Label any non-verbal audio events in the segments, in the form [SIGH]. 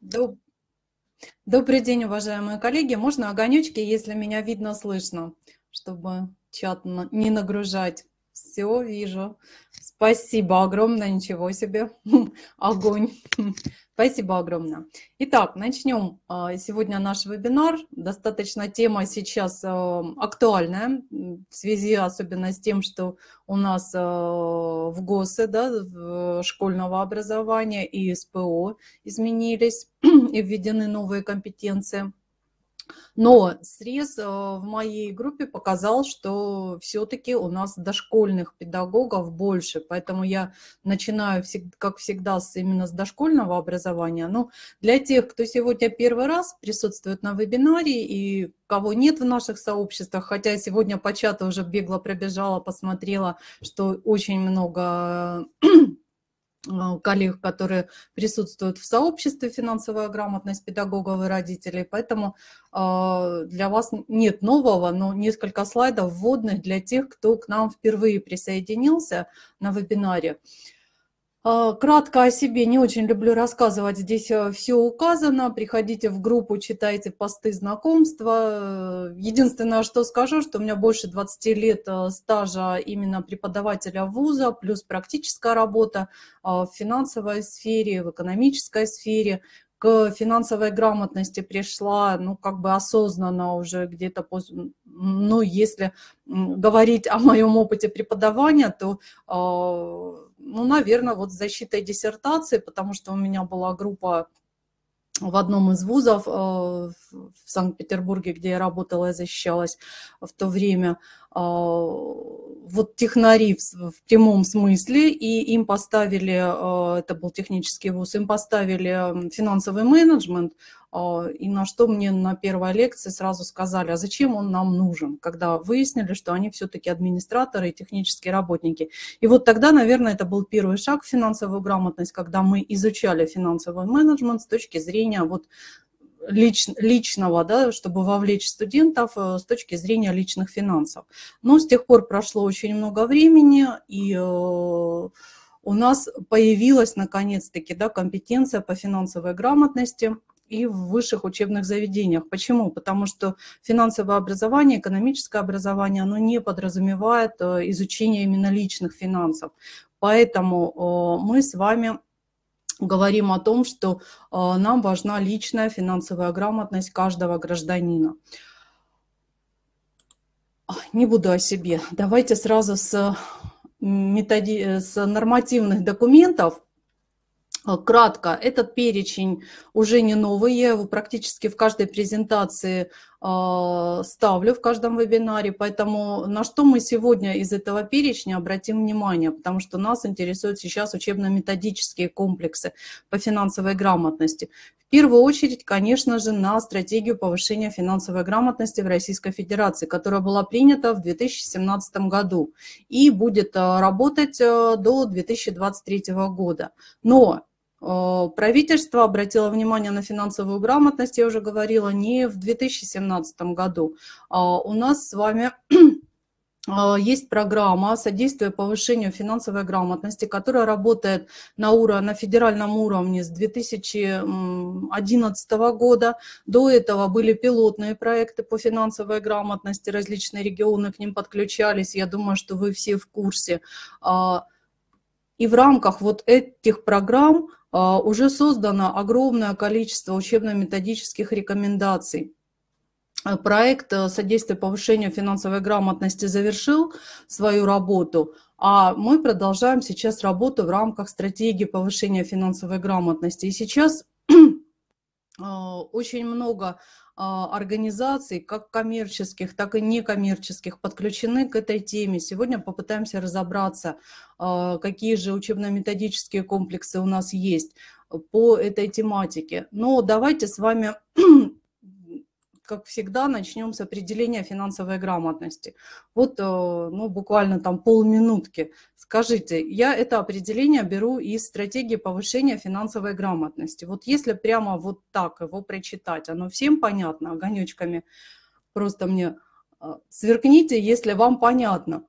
Доб... Добрый день, уважаемые коллеги. Можно огонечки, если меня видно, слышно, чтобы чат не нагружать. Все, вижу. Спасибо огромное, ничего себе, [LAUGHS] огонь. Спасибо огромное. Итак, начнем а, сегодня наш вебинар. Достаточно тема сейчас а, актуальная, в связи особенно с тем, что у нас а, в ГОСе, да, э, школьного образования и СПО изменились [CLEARS THROAT] и введены новые компетенции – но срез э, в моей группе показал, что все-таки у нас дошкольных педагогов больше, поэтому я начинаю, как всегда, именно с дошкольного образования. Но для тех, кто сегодня первый раз присутствует на вебинаре и кого нет в наших сообществах, хотя сегодня по чату уже бегло пробежала, посмотрела, что очень много э, [CLEARS THROAT] Э, коллег, которые присутствуют в сообществе «Финансовая грамотность педагогов и родителей». Поэтому э, для вас нет нового, но несколько слайдов вводных для тех, кто к нам впервые присоединился на вебинаре. А, кратко о себе не очень люблю рассказывать. Здесь э, все указано. Приходите в группу, читайте посты знакомства. Единственное, что скажу, что у меня больше 20 лет э, стажа именно преподавателя вуза, плюс практическая работа э, в финансовой сфере, в экономической сфере. К финансовой грамотности пришла, ну, как бы осознанно уже где-то после... Ну, если говорить о моем опыте преподавания, то ну, наверное, вот с защитой диссертации, потому что у меня была группа в одном из вузов э, в Санкт-Петербурге, где я работала и защищалась в то время, а, вот технари в, в прямом смысле, и им поставили, а, это был технический вуз, им поставили финансовый менеджмент, а, и на что мне на первой лекции сразу сказали, а зачем он нам нужен, когда выяснили, что они все-таки администраторы и технические работники. И вот тогда, наверное, это был первый шаг в финансовую грамотность, когда мы изучали финансовый менеджмент с точки зрения вот лич, личного, да, чтобы вовлечь студентов э, с точки зрения личных финансов. Но с тех пор прошло очень много времени, и э, у нас появилась наконец-таки да, компетенция по финансовой грамотности и в высших учебных заведениях. Почему? Потому что финансовое образование, экономическое образование, оно не подразумевает э, изучение именно личных финансов. Поэтому мы с вами говорим о том, что а, нам важна личная финансовая грамотность каждого гражданина. Не буду о себе. Давайте сразу с, методи... с нормативных документов. А, кратко, этот перечень уже не новый, я его практически в каждой презентации а, ставлю в каждом вебинаре. Поэтому на что мы сегодня из этого перечня обратим внимание, потому что нас интересуют сейчас учебно-методические комплексы по финансовой грамотности. В первую очередь, конечно же, на стратегию повышения финансовой грамотности в Российской Федерации, которая была принята в 2017 году и будет а, работать а, до 2023 года. Но Э, правительство обратило внимание на финансовую грамотность, я уже говорила, не в 2017 году. А у нас с вами [CLEARS THROAT] э, есть программа содействия повышению финансовой грамотности, которая работает на, уровне, на федеральном уровне с 2011 года. До этого были пилотные проекты по финансовой грамотности, различные регионы к ним подключались. Я думаю, что вы все в курсе. А, и в рамках вот этих программ а, уже создано огромное количество учебно-методических рекомендаций. Э, проект э, содействия повышению финансовой грамотности завершил свою работу, а мы продолжаем сейчас работу в рамках стратегии повышения финансовой грамотности. И сейчас [CLEARS THROAT] э, очень много а, организаций, как коммерческих, так и некоммерческих, подключены к этой теме. Сегодня попытаемся разобраться, а, какие же учебно-методические комплексы у нас есть по этой тематике. Но давайте с вами [CLEARS THROAT] как всегда, начнем с определения финансовой грамотности. Вот, э, ну, буквально там полминутки. Скажите, я это определение беру из стратегии повышения финансовой грамотности. Вот если прямо вот так его прочитать, оно всем понятно, огонечками просто мне э, сверкните, если вам понятно.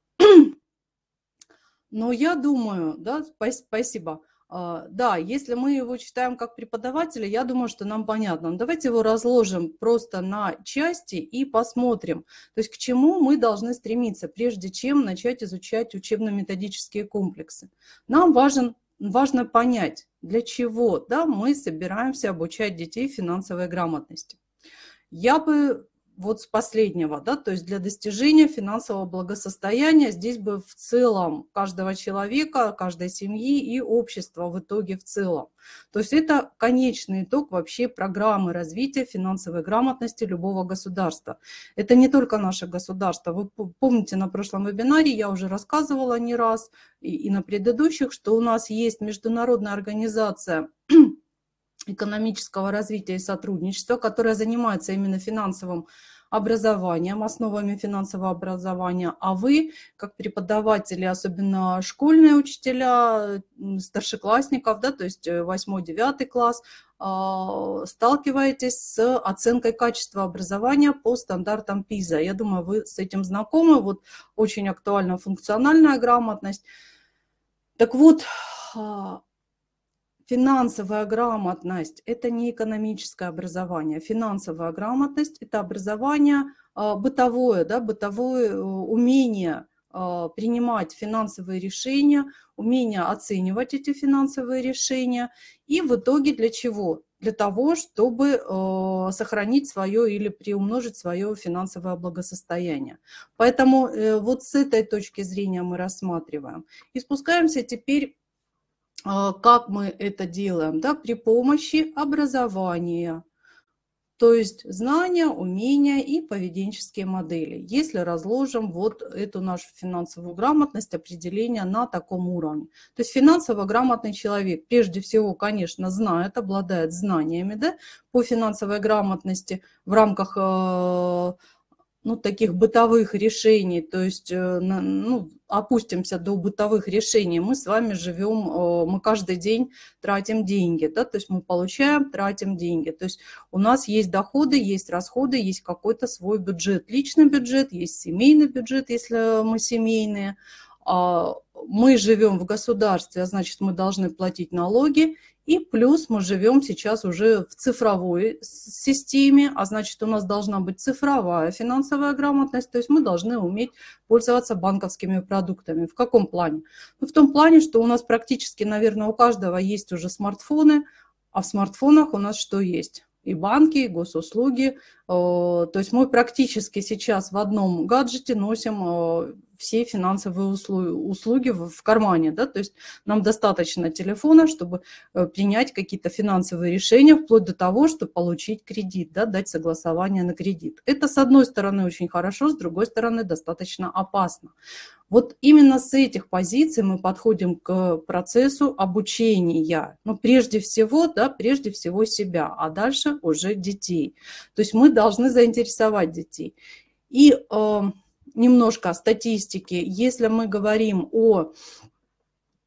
[CLEARS THROAT] Но я думаю, да, спасибо, а, да, если мы его читаем как преподавателя, я думаю, что нам понятно. Но давайте его разложим просто на части и посмотрим, то есть к чему мы должны стремиться, прежде чем начать изучать учебно-методические комплексы. Нам важен, важно понять, для чего да, мы собираемся обучать детей финансовой грамотности. Я бы вот с последнего, да, то есть для достижения финансового благосостояния здесь бы в целом каждого человека, каждой семьи и общества в итоге в целом. То есть это конечный итог вообще программы развития финансовой грамотности любого государства. Это не только наше государство. Вы помните, на прошлом вебинаре я уже рассказывала не раз и, и на предыдущих, что у нас есть международная организация экономического развития и сотрудничества, которая занимается именно финансовым образованием, основами финансового образования, а вы, как преподаватели, особенно школьные учителя, старшеклассников, да, то есть 8-9 э, класс, а, сталкиваетесь с оценкой качества образования по стандартам ПИЗа. Я думаю, вы с этим знакомы, вот очень актуальна функциональная грамотность. Так вот, а, Финансовая грамотность – это не экономическое образование. Финансовая грамотность – это образование а, бытовое, да, бытовое э, умение а, принимать финансовые решения, умение оценивать эти финансовые решения. И в итоге для чего? Для того, чтобы э, сохранить свое или приумножить свое финансовое благосостояние. Поэтому э, вот с этой точки зрения мы рассматриваем. И спускаемся теперь а, как мы это делаем? Да, при помощи образования, то есть знания, умения и поведенческие модели, если разложим вот эту нашу финансовую грамотность, определение на таком уровне. То есть финансово грамотный человек прежде всего, конечно, знает, обладает знаниями да, по финансовой грамотности в рамках э, ну, таких бытовых решений, то есть, э, ну, опустимся до бытовых решений, мы с вами живем, э, мы каждый день тратим деньги, да, то есть мы получаем, тратим деньги, то есть у нас есть доходы, есть расходы, есть какой-то свой бюджет, личный бюджет, есть семейный бюджет, если мы семейные, а мы живем в государстве, а значит, мы должны платить налоги, и плюс мы живем сейчас уже в цифровой системе, а значит, у нас должна быть цифровая финансовая грамотность, то есть мы должны уметь пользоваться банковскими продуктами. В каком плане? Ну, в том плане, что у нас практически, наверное, у каждого есть уже смартфоны, а в смартфонах у нас что есть? и банки, и госуслуги. Э, то есть мы практически сейчас в одном гаджете носим э, все финансовые услуги, услуги в, кармане, да, то есть нам достаточно телефона, чтобы э, принять какие-то финансовые решения, вплоть до того, чтобы получить кредит, да, дать согласование на кредит. Это, с одной стороны, очень хорошо, с другой стороны, достаточно опасно. Вот именно с этих позиций мы подходим к процессу обучения. Ну, прежде всего, да, прежде всего себя, а дальше уже детей. То есть мы должны заинтересовать детей. И э, немножко о статистике. Если мы говорим о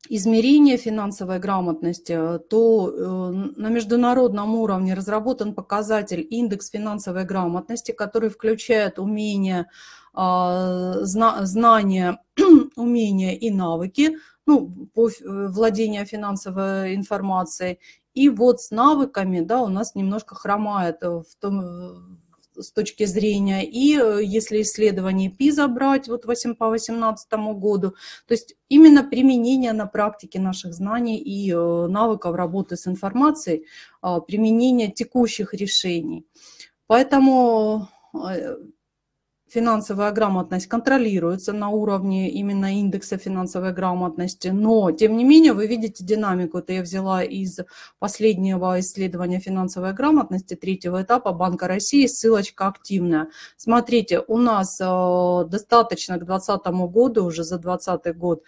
измерении финансовой грамотности, то э, на международном уровне разработан показатель индекс финансовой грамотности, который включает умения, а, знания, [CLEARS THROAT] умения и навыки ну, по э, владению финансовой информацией. И вот с навыками да, у нас немножко хромает в том, с точки зрения, и э, если исследование ПИЗа брать вот 8, по 18 году, то есть именно применение на практике наших знаний и э, навыков работы с информацией, а, применение текущих решений. Поэтому э, финансовая грамотность контролируется на уровне именно индекса финансовой грамотности, но, тем не менее, вы видите динамику. Это я взяла из последнего исследования финансовой грамотности третьего этапа Банка России, ссылочка активная. Смотрите, у нас э, достаточно к 2020 году, уже за 2020 год,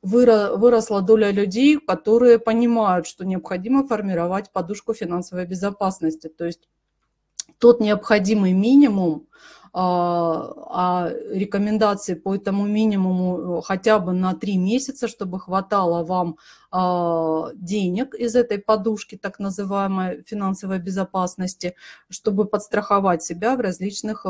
выросла доля людей, которые понимают, что необходимо формировать подушку финансовой безопасности, то есть тот необходимый минимум, а, а рекомендации по этому минимуму э, хотя бы на 3 месяца, чтобы хватало вам а, денег из этой подушки так называемой финансовой безопасности, чтобы подстраховать себя в различных э,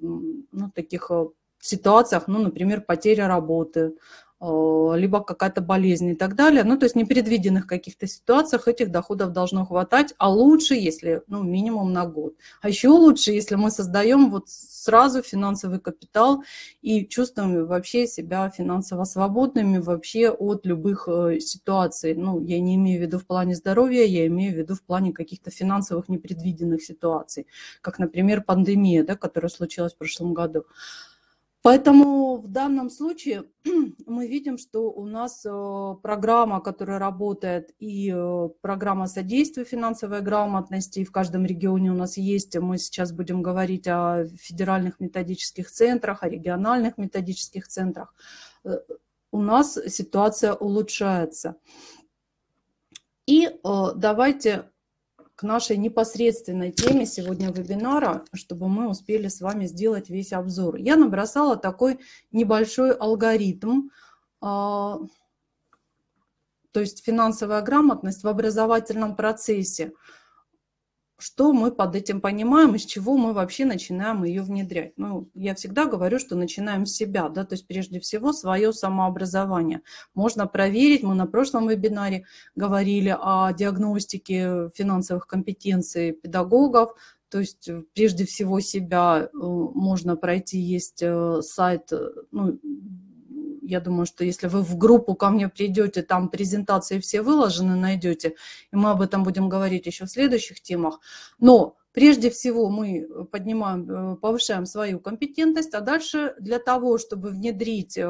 ну, таких э, ситуациях, ну, например, потеря работы, Э, либо какая-то болезнь и так далее. Ну, то есть в непредвиденных каких-то ситуациях этих доходов должно хватать, а лучше, если, ну, минимум на год. А еще лучше, если мы создаем вот сразу финансовый капитал и чувствуем вообще себя финансово свободными вообще от любых э, ситуаций. Ну, я не имею в виду в плане здоровья, я имею в виду в плане каких-то финансовых непредвиденных ситуаций, как, например, пандемия, да, которая случилась в прошлом году. Поэтому в данном случае [CLEARS THROAT] мы видим, что у нас э, программа, которая работает, и э, программа содействия финансовой грамотности, в каждом регионе у нас есть, мы сейчас будем говорить о федеральных методических центрах, о региональных методических центрах, э, у нас ситуация улучшается. И давайте к нашей непосредственной теме сегодня вебинара, чтобы мы успели с вами сделать весь обзор. Я набросала такой небольшой алгоритм, а, то есть финансовая грамотность в образовательном процессе – что мы под этим понимаем, из чего мы вообще начинаем ее внедрять. Ну, я всегда говорю, что начинаем с себя, да, то есть прежде всего свое самообразование. Можно проверить, мы на прошлом вебинаре говорили о диагностике финансовых компетенций педагогов, то есть э, прежде всего себя э, можно пройти, есть э, сайт, ну, я думаю, что если вы в группу ко мне придете, там презентации все выложены, найдете, и мы об этом будем говорить еще в следующих темах. Но Прежде всего мы э, поднимаем, э, повышаем свою компетентность, а дальше для того, чтобы внедрить э,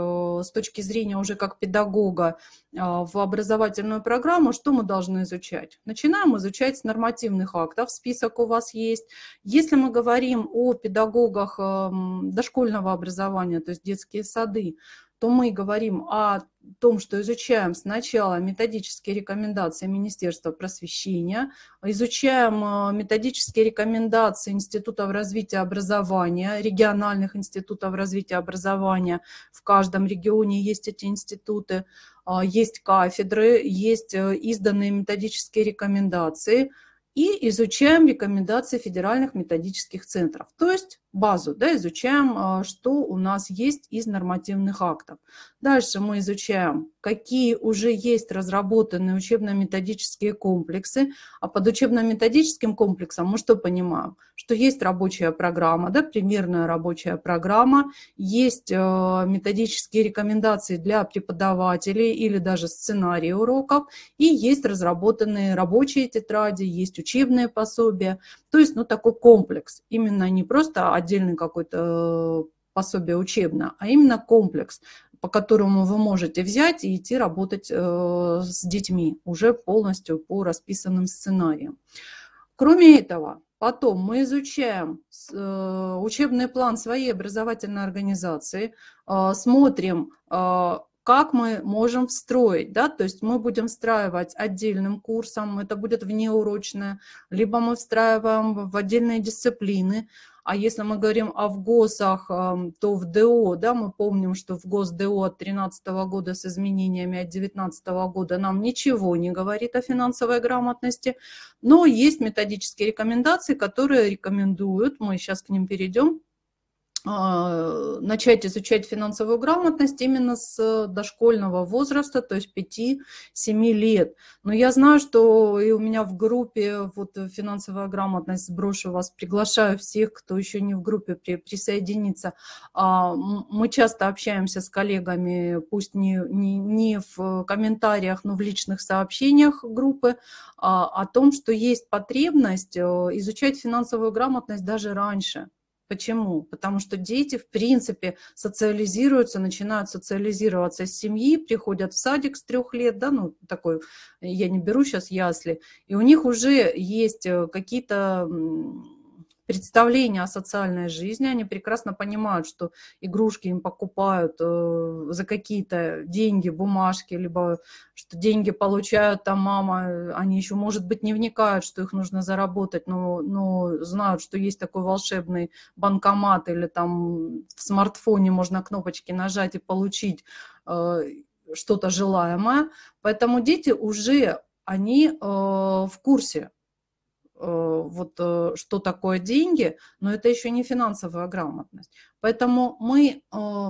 с точки зрения уже как педагога в образовательную программу, что мы должны изучать? Начинаем изучать с нормативных актов, список у вас есть. Если мы говорим о педагогах эм, дошкольного образования, то есть детские сады, то мы говорим о том, что изучаем сначала методические рекомендации Министерства просвещения, изучаем э, методические рекомендации Институтов развития образования, региональных институтов развития образования. В каждом регионе есть эти институты, э, есть кафедры, есть э, изданные методические рекомендации – и изучаем рекомендации федеральных методических центров, то есть базу, да, изучаем, а, что у нас есть из нормативных актов. Дальше мы изучаем какие уже есть разработанные учебно-методические комплексы. А под учебно-методическим комплексом мы что понимаем? Что есть рабочая программа, да, примерная рабочая программа, есть э, методические рекомендации для преподавателей или даже сценарии уроков, и есть разработанные рабочие тетради, есть учебные пособия. То есть, ну, такой комплекс. Именно не просто отдельный какой-то э, пособие учебное, а именно комплекс, по которому вы можете взять и идти работать э, с детьми уже полностью по расписанным сценариям. Кроме этого, потом мы изучаем э, учебный план своей образовательной организации, э, смотрим, как мы можем встроить, да, то есть мы будем встраивать отдельным курсом, это будет внеурочное, либо мы встраиваем в отдельные дисциплины, а если мы говорим о ВГОСах, эм, то в ДО, да, мы помним, что в ГОС ДО от 2013 года с изменениями от 2019 года нам ничего не говорит о финансовой грамотности, но есть методические рекомендации, которые рекомендуют, мы сейчас к ним перейдем, а, начать изучать финансовую грамотность именно с э, дошкольного возраста, то есть 5-7 лет. Но я знаю, что и у меня в группе вот финансовая грамотность, сброшу вас, приглашаю всех, кто еще не в группе, при, присоединиться. А, мы часто общаемся с коллегами, пусть не, не, не в комментариях, но в личных сообщениях группы, а, о том, что есть потребность э, изучать финансовую грамотность даже раньше. Почему? Потому что дети, в принципе, социализируются, начинают социализироваться с семьи, приходят в садик с трех лет, да, ну, такой, я не беру сейчас ясли, и у них уже есть э, какие-то представление о социальной жизни, они прекрасно понимают, что игрушки им покупают э, за какие-то деньги, бумажки, либо что деньги получают там мама, они еще, может быть, не вникают, что их нужно заработать, но, но знают, что есть такой волшебный банкомат или там в смартфоне можно кнопочки нажать и получить э, что-то желаемое. Поэтому дети уже, они э, в курсе Э, вот э, что такое деньги, но это еще не финансовая грамотность. Поэтому мы э,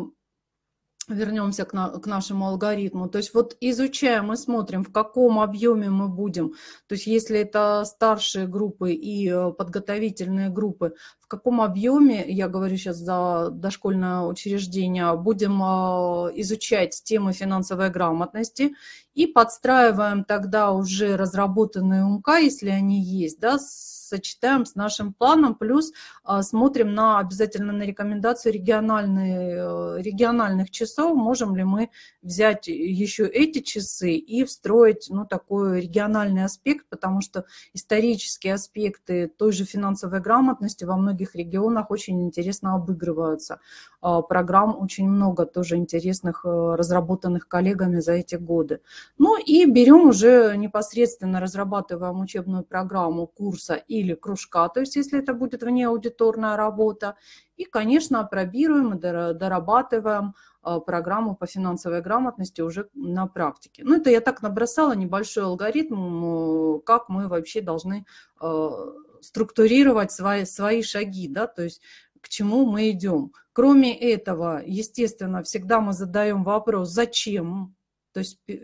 вернемся к, на, к нашему алгоритму. То есть вот изучаем и смотрим, в каком объеме мы будем. То есть если это старшие группы и подготовительные группы, каком объеме, я говорю сейчас за дошкольное учреждение, будем э, изучать темы финансовой грамотности и подстраиваем тогда уже разработанные УМК, если они есть, да, сочетаем с нашим планом, плюс э, смотрим на обязательно на рекомендацию региональные, э, региональных часов, можем ли мы взять еще эти часы и встроить ну, такой региональный аспект, потому что исторические аспекты той же финансовой грамотности во многих многих регионах очень интересно обыгрываются. А, программ очень много тоже интересных, э, разработанных коллегами за эти годы. Ну и берем уже непосредственно разрабатываем учебную программу курса или кружка, то есть если это будет вне аудиторная работа, и, конечно, пробируем, дорабатываем а, программу по финансовой грамотности уже на практике. Ну, это я так набросала небольшой алгоритм, э, как мы вообще должны э, структурировать свои, свои шаги, да, то есть к чему мы идем. Кроме этого, естественно, всегда мы задаем вопрос, зачем, то есть э,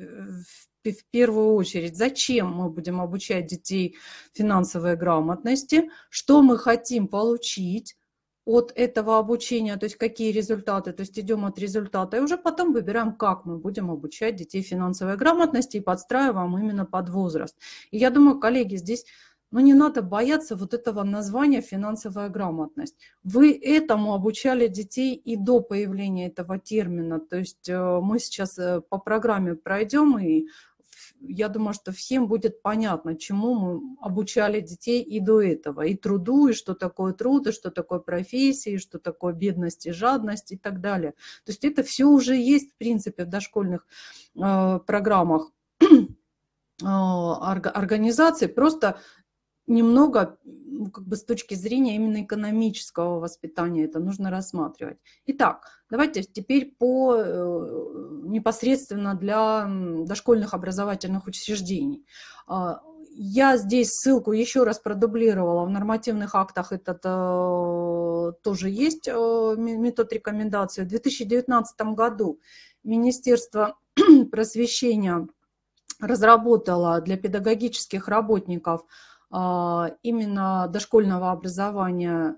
в первую очередь, зачем мы будем обучать детей финансовой грамотности, что мы хотим получить от этого обучения, то есть какие результаты, то есть идем от результата, и уже потом выбираем, как мы будем обучать детей финансовой грамотности и подстраиваем именно под возраст. И я думаю, коллеги, здесь но не надо бояться вот этого названия «финансовая грамотность». Вы этому обучали детей и до появления этого термина. То есть э, мы сейчас э, по программе пройдем, и я думаю, что всем будет понятно, чему мы обучали детей и до этого. И труду, и что такое труд, и что такое профессия, и что такое бедность и жадность и так далее. То есть это все уже есть, в принципе, в дошкольных э, программах [CLEARS THROAT] э, организации. Просто немного как бы с точки зрения именно экономического воспитания это нужно рассматривать. Итак, давайте теперь по э, непосредственно для дошкольных образовательных учреждений. А, я здесь ссылку еще раз продублировала. В нормативных актах этот э, тоже есть э, метод рекомендации. В 2019 году Министерство [CLEARS THROAT] просвещения разработало для педагогических работников а, именно дошкольного образования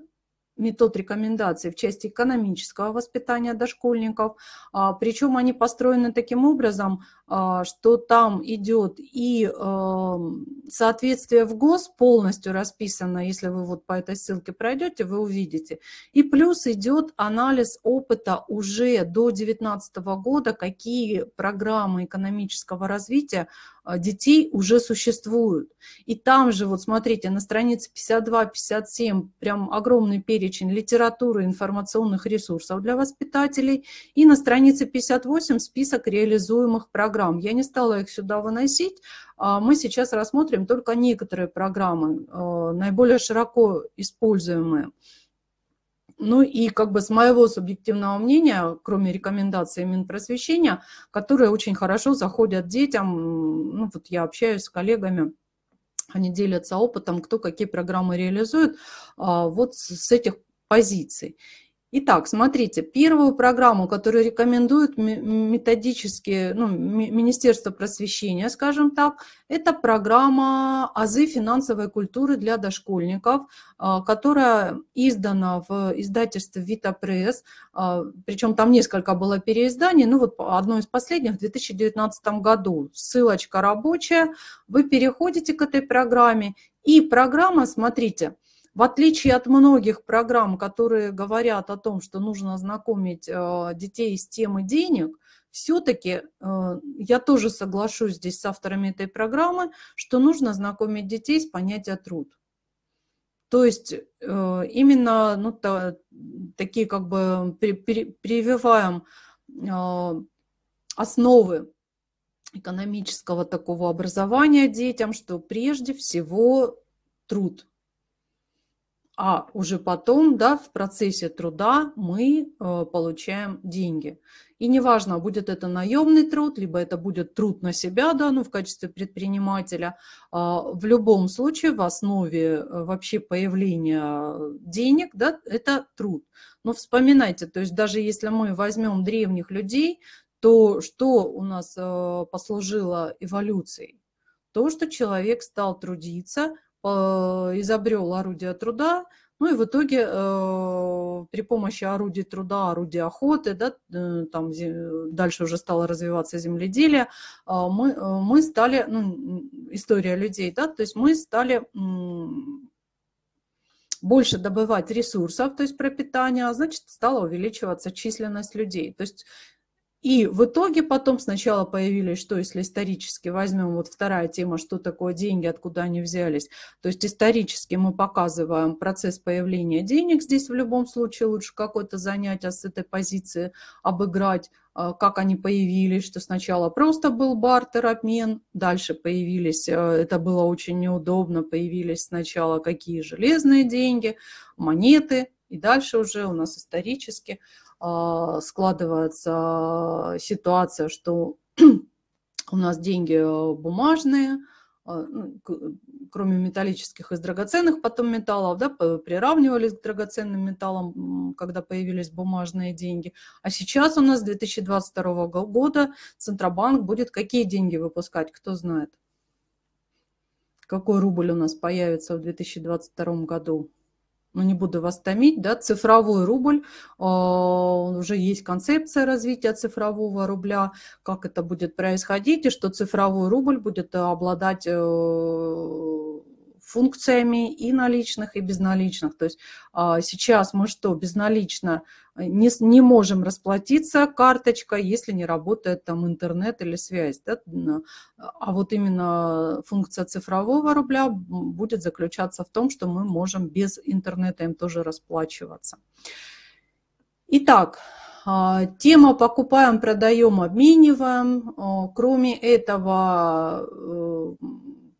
метод рекомендаций в части экономического воспитания дошкольников. А, Причем они построены таким образом, а, что там идет и эм, соответствие в ГОС полностью расписано, если вы вот по этой ссылке пройдете, вы увидите. И плюс идет анализ опыта уже до 2019 года, какие программы экономического развития а, детей уже существуют. И там же, вот смотрите, на странице 52-57 прям огромный перечень перечень литературы информационных ресурсов для воспитателей. И на странице 58 список реализуемых программ. Я не стала их сюда выносить. А, мы сейчас рассмотрим только некоторые программы, а, наиболее широко используемые. Ну и как бы с моего субъективного мнения, кроме рекомендаций Минпросвещения, которые очень хорошо заходят детям, ну вот я общаюсь с коллегами, они делятся опытом, кто какие программы реализует а, вот с этих позиций. Итак, смотрите, первую программу, которую рекомендует методически ну, Министерство просвещения, скажем так, это программа «Азы финансовой культуры для дошкольников», а, которая издана в издательстве «Вита Пресс». А, Причем там несколько было переизданий, ну вот одно из последних в 2019 году. Ссылочка рабочая. Вы переходите к этой программе, и программа, смотрите – в отличие от многих программ, которые говорят о том, что нужно знакомить э, детей с темой денег, все-таки э, я тоже соглашусь здесь с авторами этой программы, что нужно знакомить детей с понятием труд. То есть э, именно ну, та, такие как бы прививаем основы экономического такого образования детям, что прежде всего труд – а уже потом, да, в процессе труда мы э, получаем деньги. И неважно, будет это наемный труд, либо это будет труд на себя, да, ну, в качестве предпринимателя. А, в любом случае в основе э, вообще появления денег, да, это труд. Но вспоминайте, то есть даже если мы возьмем древних людей, то что у нас э, послужило эволюцией? То, что человек стал трудиться – а, изобрел орудие труда, ну и в итоге э, при помощи орудий труда, орудий охоты, да, э, там дальше уже стало развиваться земледелие, э, мы, э, мы стали, ну, история людей, да, то есть мы стали больше добывать ресурсов, то есть пропитания, а значит, стала увеличиваться численность людей. То есть и в итоге потом сначала появились, что если исторически возьмем, вот вторая тема, что такое деньги, откуда они взялись. То есть исторически мы показываем процесс появления денег. Здесь в любом случае лучше какое-то занятие а с этой позиции обыграть, а, как они появились, что сначала просто был бартер, обмен, дальше появились, э, это было очень неудобно, появились сначала какие железные деньги, монеты, и дальше уже у нас исторически – а, складывается ситуация, что у нас деньги э, бумажные, а, ну, кроме металлических из драгоценных потом металлов, да, приравнивались к драгоценным металлам, когда появились бумажные деньги. А сейчас у нас 2022 года Центробанк будет какие деньги выпускать, кто знает. Какой рубль у нас появится в 2022 году? ну, не буду вас томить, да, цифровой рубль, а, уже есть концепция развития цифрового рубля, как это будет происходить, и что цифровой рубль будет э, обладать э, функциями и наличных, и безналичных. То есть а, сейчас мы что, безналично э, не, не можем расплатиться карточка, если не работает там интернет или связь. Да? А вот именно функция цифрового рубля будет заключаться в том, что мы можем без интернета им тоже расплачиваться. Итак, а, Тема «Покупаем, продаем, обмениваем». Э, кроме этого, э,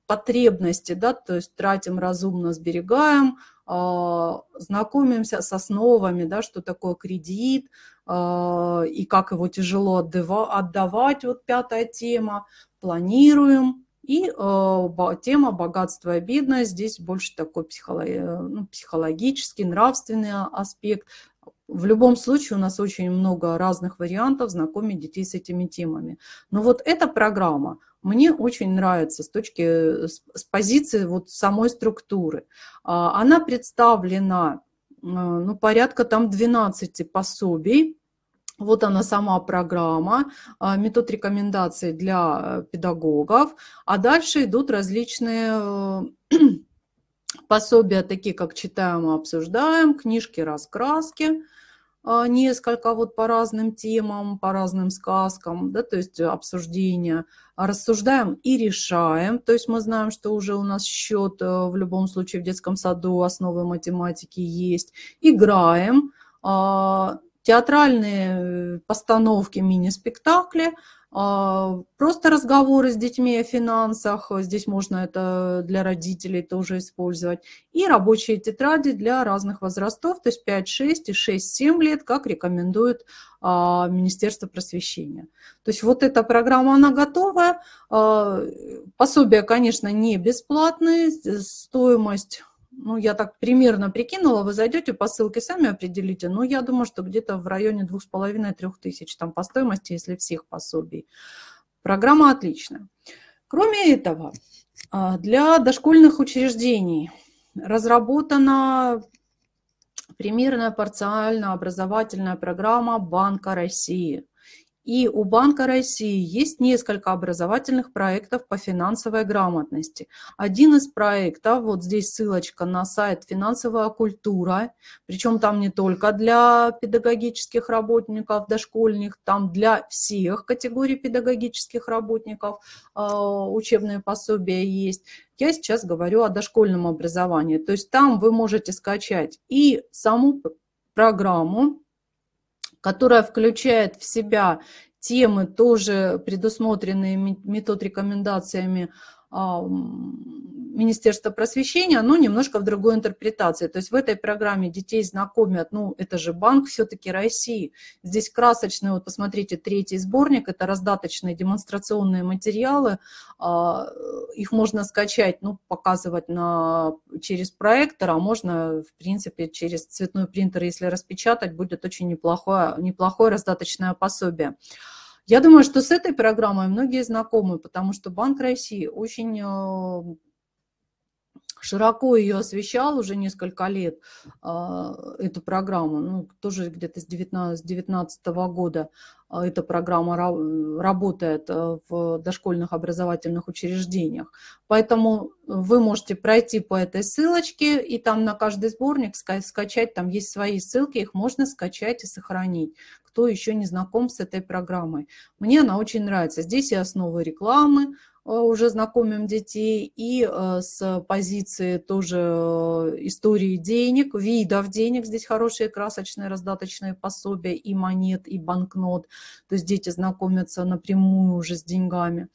потребности, да, то есть тратим разумно, сберегаем, а, знакомимся с основами, да, что такое кредит а, и как его тяжело отдавать, вот пятая тема, планируем, и а, тема богатство и бедность, здесь больше такой э, ну, психологический, нравственный аспект, в любом случае у нас очень много разных вариантов знакомить детей с этими темами. Но вот эта программа мне очень нравится с точки, с позиции вот самой структуры. А, она представлена, э, ну, порядка там 12 пособий, вот она сама программа, э, метод рекомендаций для э, педагогов, а дальше идут различные [CLEARS THROAT] пособия, такие как «Читаем и обсуждаем», книжки «Раскраски», а, несколько вот по разным темам, по разным сказкам, да, то есть э, обсуждения, рассуждаем и решаем, то есть мы знаем, что уже у нас счет э, в любом случае в детском саду, основы математики есть, играем, а, театральные э, постановки, мини-спектакли – а, просто разговоры с детьми о финансах, э, здесь можно это для родителей тоже использовать. И рабочие тетради для разных возрастов, то есть 5, 6 и 6, 7 лет, как рекомендует а, Министерство просвещения. То есть вот эта программа, она готовая. А, пособия, конечно, не бесплатные, стоимость ну, я так примерно прикинула, вы зайдете по ссылке, сами определите, но ну, я думаю, что где-то в районе 2,5-3 тысяч там по стоимости, если всех пособий. Программа отличная. Кроме этого, а, для дошкольных учреждений разработана примерная парциально-образовательная программа Банка России – и у Банка России есть несколько образовательных проектов по финансовой грамотности. Один из проектов, вот здесь ссылочка на сайт «Финансовая культура», причем там не только для педагогических работников, дошкольных, там для всех категорий педагогических работников а, учебные пособия есть. Я сейчас говорю о дошкольном образовании. То есть там вы можете скачать и саму программу, которая включает в себя темы, тоже предусмотренные метод рекомендациями Министерства просвещения, но немножко в другой интерпретации. То есть в этой программе детей знакомят, ну, это же банк все-таки России. Здесь красочный, вот посмотрите, третий сборник, это раздаточные демонстрационные материалы, а, их можно скачать, ну, показывать на, через проектор, а можно, в принципе, через цветной принтер, если распечатать, будет очень неплохое, неплохое раздаточное пособие. Я думаю, что с этой программой многие знакомы, потому что Банк России очень э, широко ее освещал уже несколько лет, а, эту программу, ну, тоже где-то с 19, с года а, эта программа работает а, в дошкольных образовательных учреждениях. Поэтому вы можете пройти по этой ссылочке и там на каждый сборник скачать, там есть свои ссылки, их можно скачать и сохранить кто еще не знаком с этой программой. Мне она очень нравится. Здесь и основы рекламы, Э, уже знакомим детей и э, с позиции тоже э, истории денег, видов денег. Здесь хорошие красочные раздаточные пособия и монет, и банкнот. То есть дети знакомятся напрямую уже с деньгами.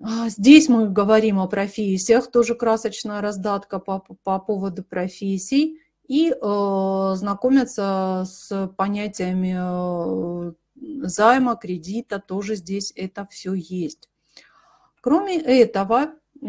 А, здесь мы говорим о профессиях, тоже красочная раздатка по, по поводу профессий. И э, знакомятся с понятиями займа, кредита, тоже здесь это все есть. Кроме этого, э,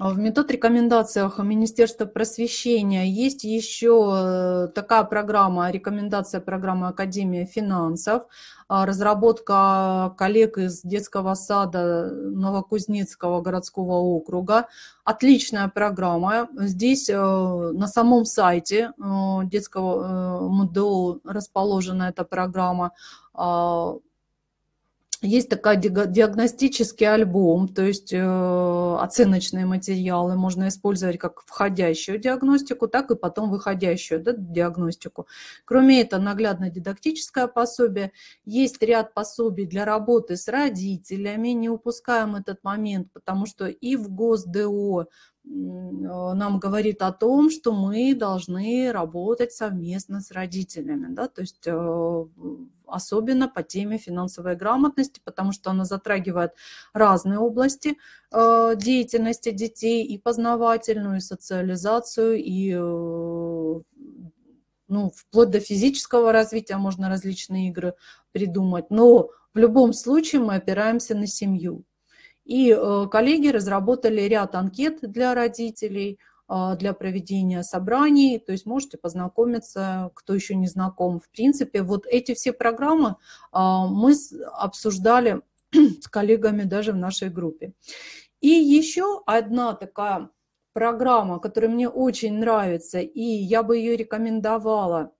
в метод рекомендациях Министерства просвещения есть еще э, такая программа, рекомендация программы Академия финансов, э, разработка коллег из детского сада Новокузнецкого городского округа. Отличная программа. Здесь на самом сайте детского МДО расположена эта программа а, есть такая диагностический альбом, то есть э, оценочные материалы можно использовать как входящую диагностику, так и потом выходящую да, диагностику. Кроме этого, наглядно-дидактическое пособие. Есть ряд пособий для работы с родителями, не упускаем этот момент, потому что и в ГосДО э, нам говорит о том, что мы должны работать совместно с родителями, да, то есть э, особенно по теме финансовой грамотности, потому что она затрагивает разные области э, деятельности детей, и познавательную, и социализацию, и э, ну, вплоть до физического развития можно различные игры придумать. Но в любом случае мы опираемся на семью. И э, коллеги разработали ряд анкет для родителей – а, для проведения собраний, то есть можете познакомиться, кто еще не знаком. В принципе, вот эти все программы а, мы обсуждали [CLEARS THROAT] с коллегами даже в нашей группе. И еще одна такая программа, которая мне очень нравится, и я бы ее рекомендовала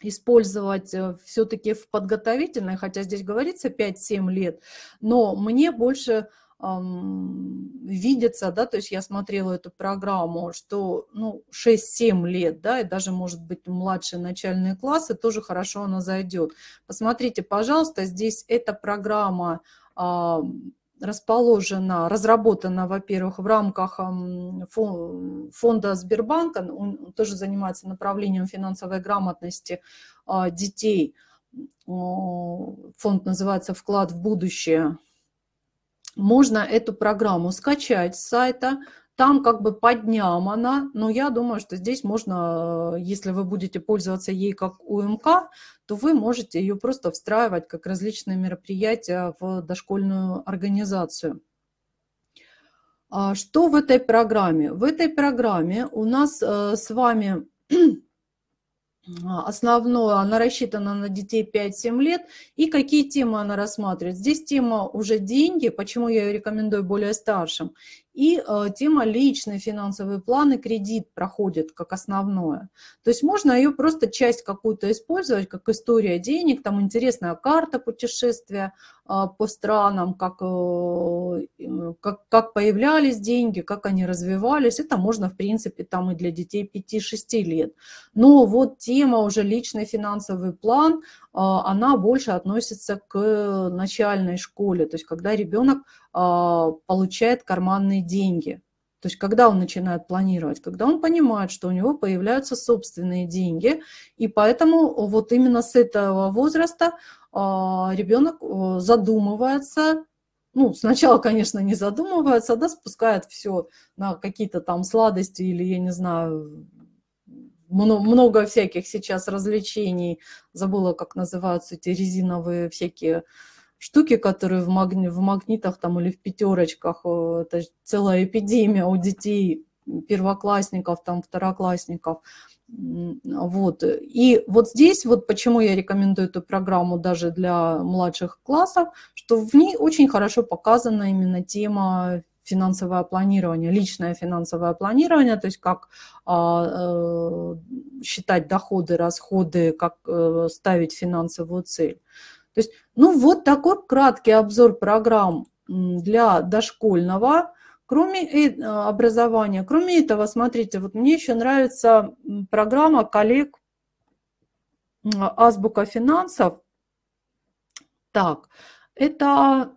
использовать э, все-таки в подготовительной, хотя здесь говорится 5-7 лет, но мне больше видится, да, то есть я смотрела эту программу, что, ну, 6-7 лет, да, и даже, может быть, младшие начальные классы тоже хорошо она зайдет. Посмотрите, пожалуйста, здесь эта программа расположена, разработана, во-первых, в рамках фонда Сбербанка, он тоже занимается направлением финансовой грамотности а, детей, фонд называется «Вклад в будущее», можно эту программу скачать с сайта, там как бы по дням она, но я думаю, что здесь можно, если вы будете пользоваться ей как УМК, то вы можете ее просто встраивать как различные мероприятия в дошкольную организацию. А что в этой программе? В этой программе у нас э, с вами а, основное, она рассчитана на детей 5-7 лет, и какие темы она рассматривает. Здесь тема уже деньги, почему я ее рекомендую более старшим, и э, тема личный финансовый план и кредит проходит как основное. То есть можно ее просто часть какую-то использовать, как история денег, там интересная карта путешествия э, по странам, как, э, э как, как появлялись деньги, как они развивались. Это можно, в принципе, там и для детей 5-6 лет. Но вот тема уже личный финансовый план, э, она больше относится к э, начальной школе, то есть когда ребенок а, получает карманные деньги. То есть когда он начинает планировать, когда он понимает, что у него появляются собственные деньги, и поэтому вот именно с этого возраста а, ребенок э, задумывается, ну, сначала, конечно, не задумывается, да, спускает все на какие-то там сладости или, я не знаю, много всяких сейчас развлечений, забыла, как называются эти резиновые всякие штуки, которые в, магни в магнитах там или в пятерочках, э, это целая эпидемия у детей, первоклассников, там, второклассников. Вот. И вот здесь вот почему я рекомендую эту программу даже для младших классов, что в ней очень хорошо показана именно тема финансовое планирование, личное финансовое планирование, то есть как а, э, считать доходы, расходы, как э, ставить финансовую цель. То есть, ну вот такой краткий обзор программ для дошкольного кроме э, образования. Кроме этого, смотрите, вот мне еще нравится программа коллег «Азбука финансов». Так, это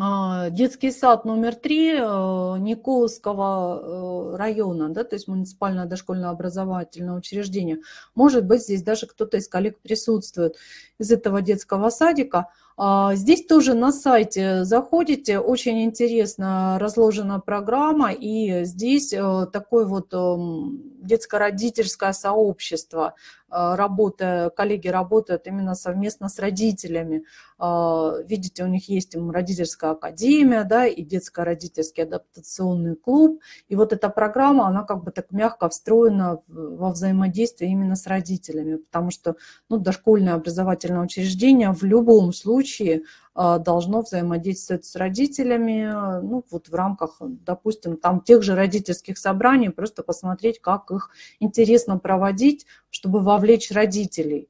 а, детский сад номер три э, Николского э, района, да, то есть муниципальное дошкольное образовательное учреждение. Может быть, здесь даже кто-то из коллег присутствует из этого детского садика – а, здесь тоже на сайте заходите, очень интересно разложена программа, и здесь э, такое вот эм, детско-родительское сообщество, э, работа, коллеги работают именно совместно с родителями. А, видите, у них есть родительская академия, да, и детско-родительский адаптационный клуб. И вот эта программа, она как бы так мягко встроена во взаимодействие именно с родителями, потому что ну, дошкольное образовательное учреждение в любом случае случае а, должно взаимодействовать с родителями, а, ну, вот в рамках, допустим, там тех же родительских собраний, просто посмотреть, как их интересно проводить, чтобы вовлечь родителей.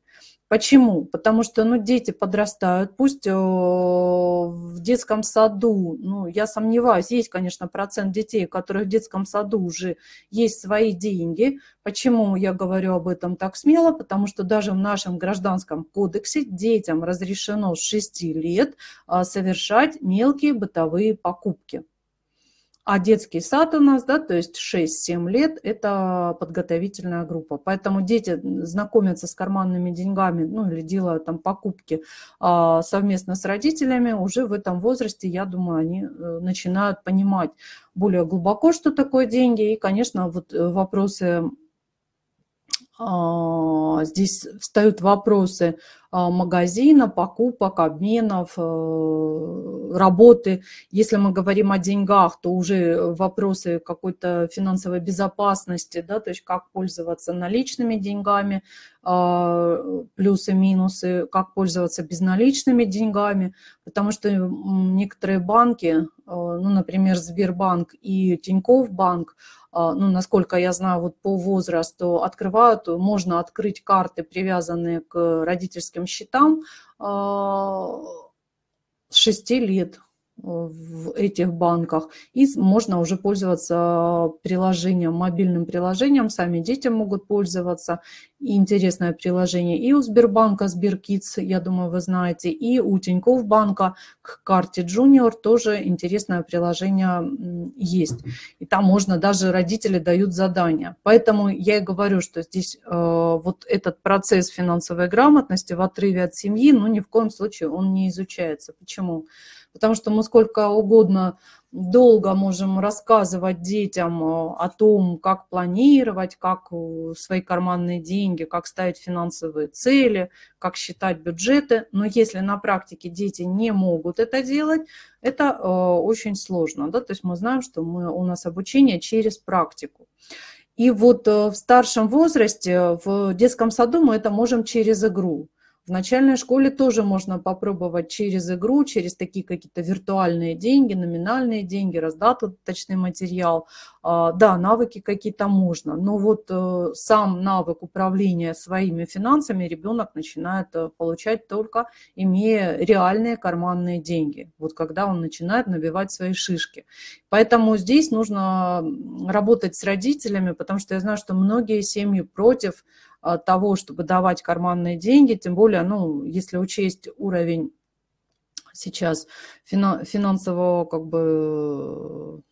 Почему? Потому что, ну, дети подрастают, пусть э, в детском саду, ну, я сомневаюсь, есть, конечно, процент детей, у которых в детском саду уже есть свои деньги. Почему я говорю об этом так смело? Потому что даже в нашем гражданском кодексе детям разрешено с 6 лет э, совершать мелкие бытовые покупки. А детский сад у нас, да, то есть 6-7 лет – это подготовительная группа. Поэтому дети знакомятся с карманными деньгами, ну, или делают там покупки а, совместно с родителями. Уже в этом возрасте, я думаю, они э, начинают понимать более глубоко, что такое деньги. И, конечно, вот э, вопросы а, здесь встают вопросы а, магазина, покупок, обменов, э, работы. Если мы говорим о деньгах, то уже э, вопросы какой-то финансовой безопасности, да, то есть как пользоваться наличными деньгами, а, плюсы, минусы, как пользоваться безналичными деньгами, потому что некоторые банки, э, ну, например, Сбербанк и Тинькофф банк, а, ну, насколько я знаю, вот по возрасту открывают, можно открыть карты, привязанные к родительским счетам а, с 6 лет в этих банках. И можно уже пользоваться а, приложением, мобильным приложением. Сами дети могут пользоваться. интересное приложение и у Сбербанка, Сберкидс, я думаю, вы знаете, и у Тинькофф банка к карте Junior тоже интересное приложение есть. И там можно, даже родители дают задания. Поэтому я и говорю, что здесь э, вот этот процесс финансовой грамотности в отрыве от семьи, ну, ни в коем случае он не изучается. Почему? Почему? потому что мы сколько угодно долго можем рассказывать детям э, о том, как планировать, как э, свои карманные деньги, как ставить финансовые цели, как считать бюджеты. Но если на практике дети не могут это делать, это э, очень сложно. Да? То есть мы знаем, что мы, у нас обучение через практику. И вот в старшем возрасте, в детском саду мы это можем через игру. В начальной школе тоже можно попробовать через игру, через такие какие-то виртуальные деньги, номинальные деньги, раздаточный материал. А, да, навыки какие-то можно, но вот э, сам навык управления своими финансами ребенок начинает э, получать только имея реальные карманные деньги, вот когда он начинает набивать свои шишки. Поэтому здесь нужно работать с родителями, потому что я знаю, что многие семьи против Э, того, чтобы давать карманные деньги, тем более, ну, если учесть уровень сейчас финансового как бы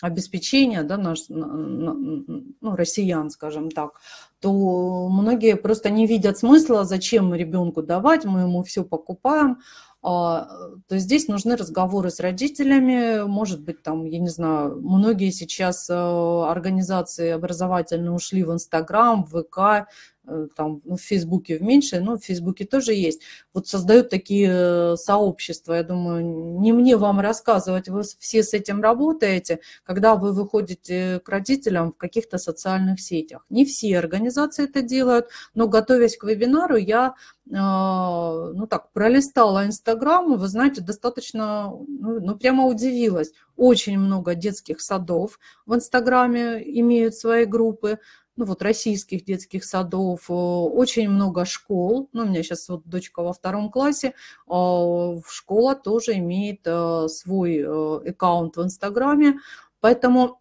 обеспечения, да, наш, ну, россиян, скажем так, то многие просто не видят смысла, зачем ребенку давать, мы ему все покупаем, а, то здесь нужны разговоры с родителями, может быть, там, я не знаю, многие сейчас э, организации образовательные ушли в Инстаграм, в ВК, Э, там ну, в Фейсбуке в меньшей, но в Фейсбуке тоже есть, вот создают такие э, сообщества. Я думаю, не мне вам рассказывать, вы все с этим работаете, когда вы выходите к родителям в каких-то социальных сетях. Не все организации это делают, но готовясь к вебинару, я э, ну так, пролистала Инстаграм, и, вы знаете, достаточно, ну, ну прямо удивилась. Очень много детских садов в Инстаграме имеют свои группы, ну вот российских детских садов, э, очень много школ. Ну, у меня сейчас вот дочка во втором классе. А, школа тоже имеет э, свой э, аккаунт в Инстаграме. Поэтому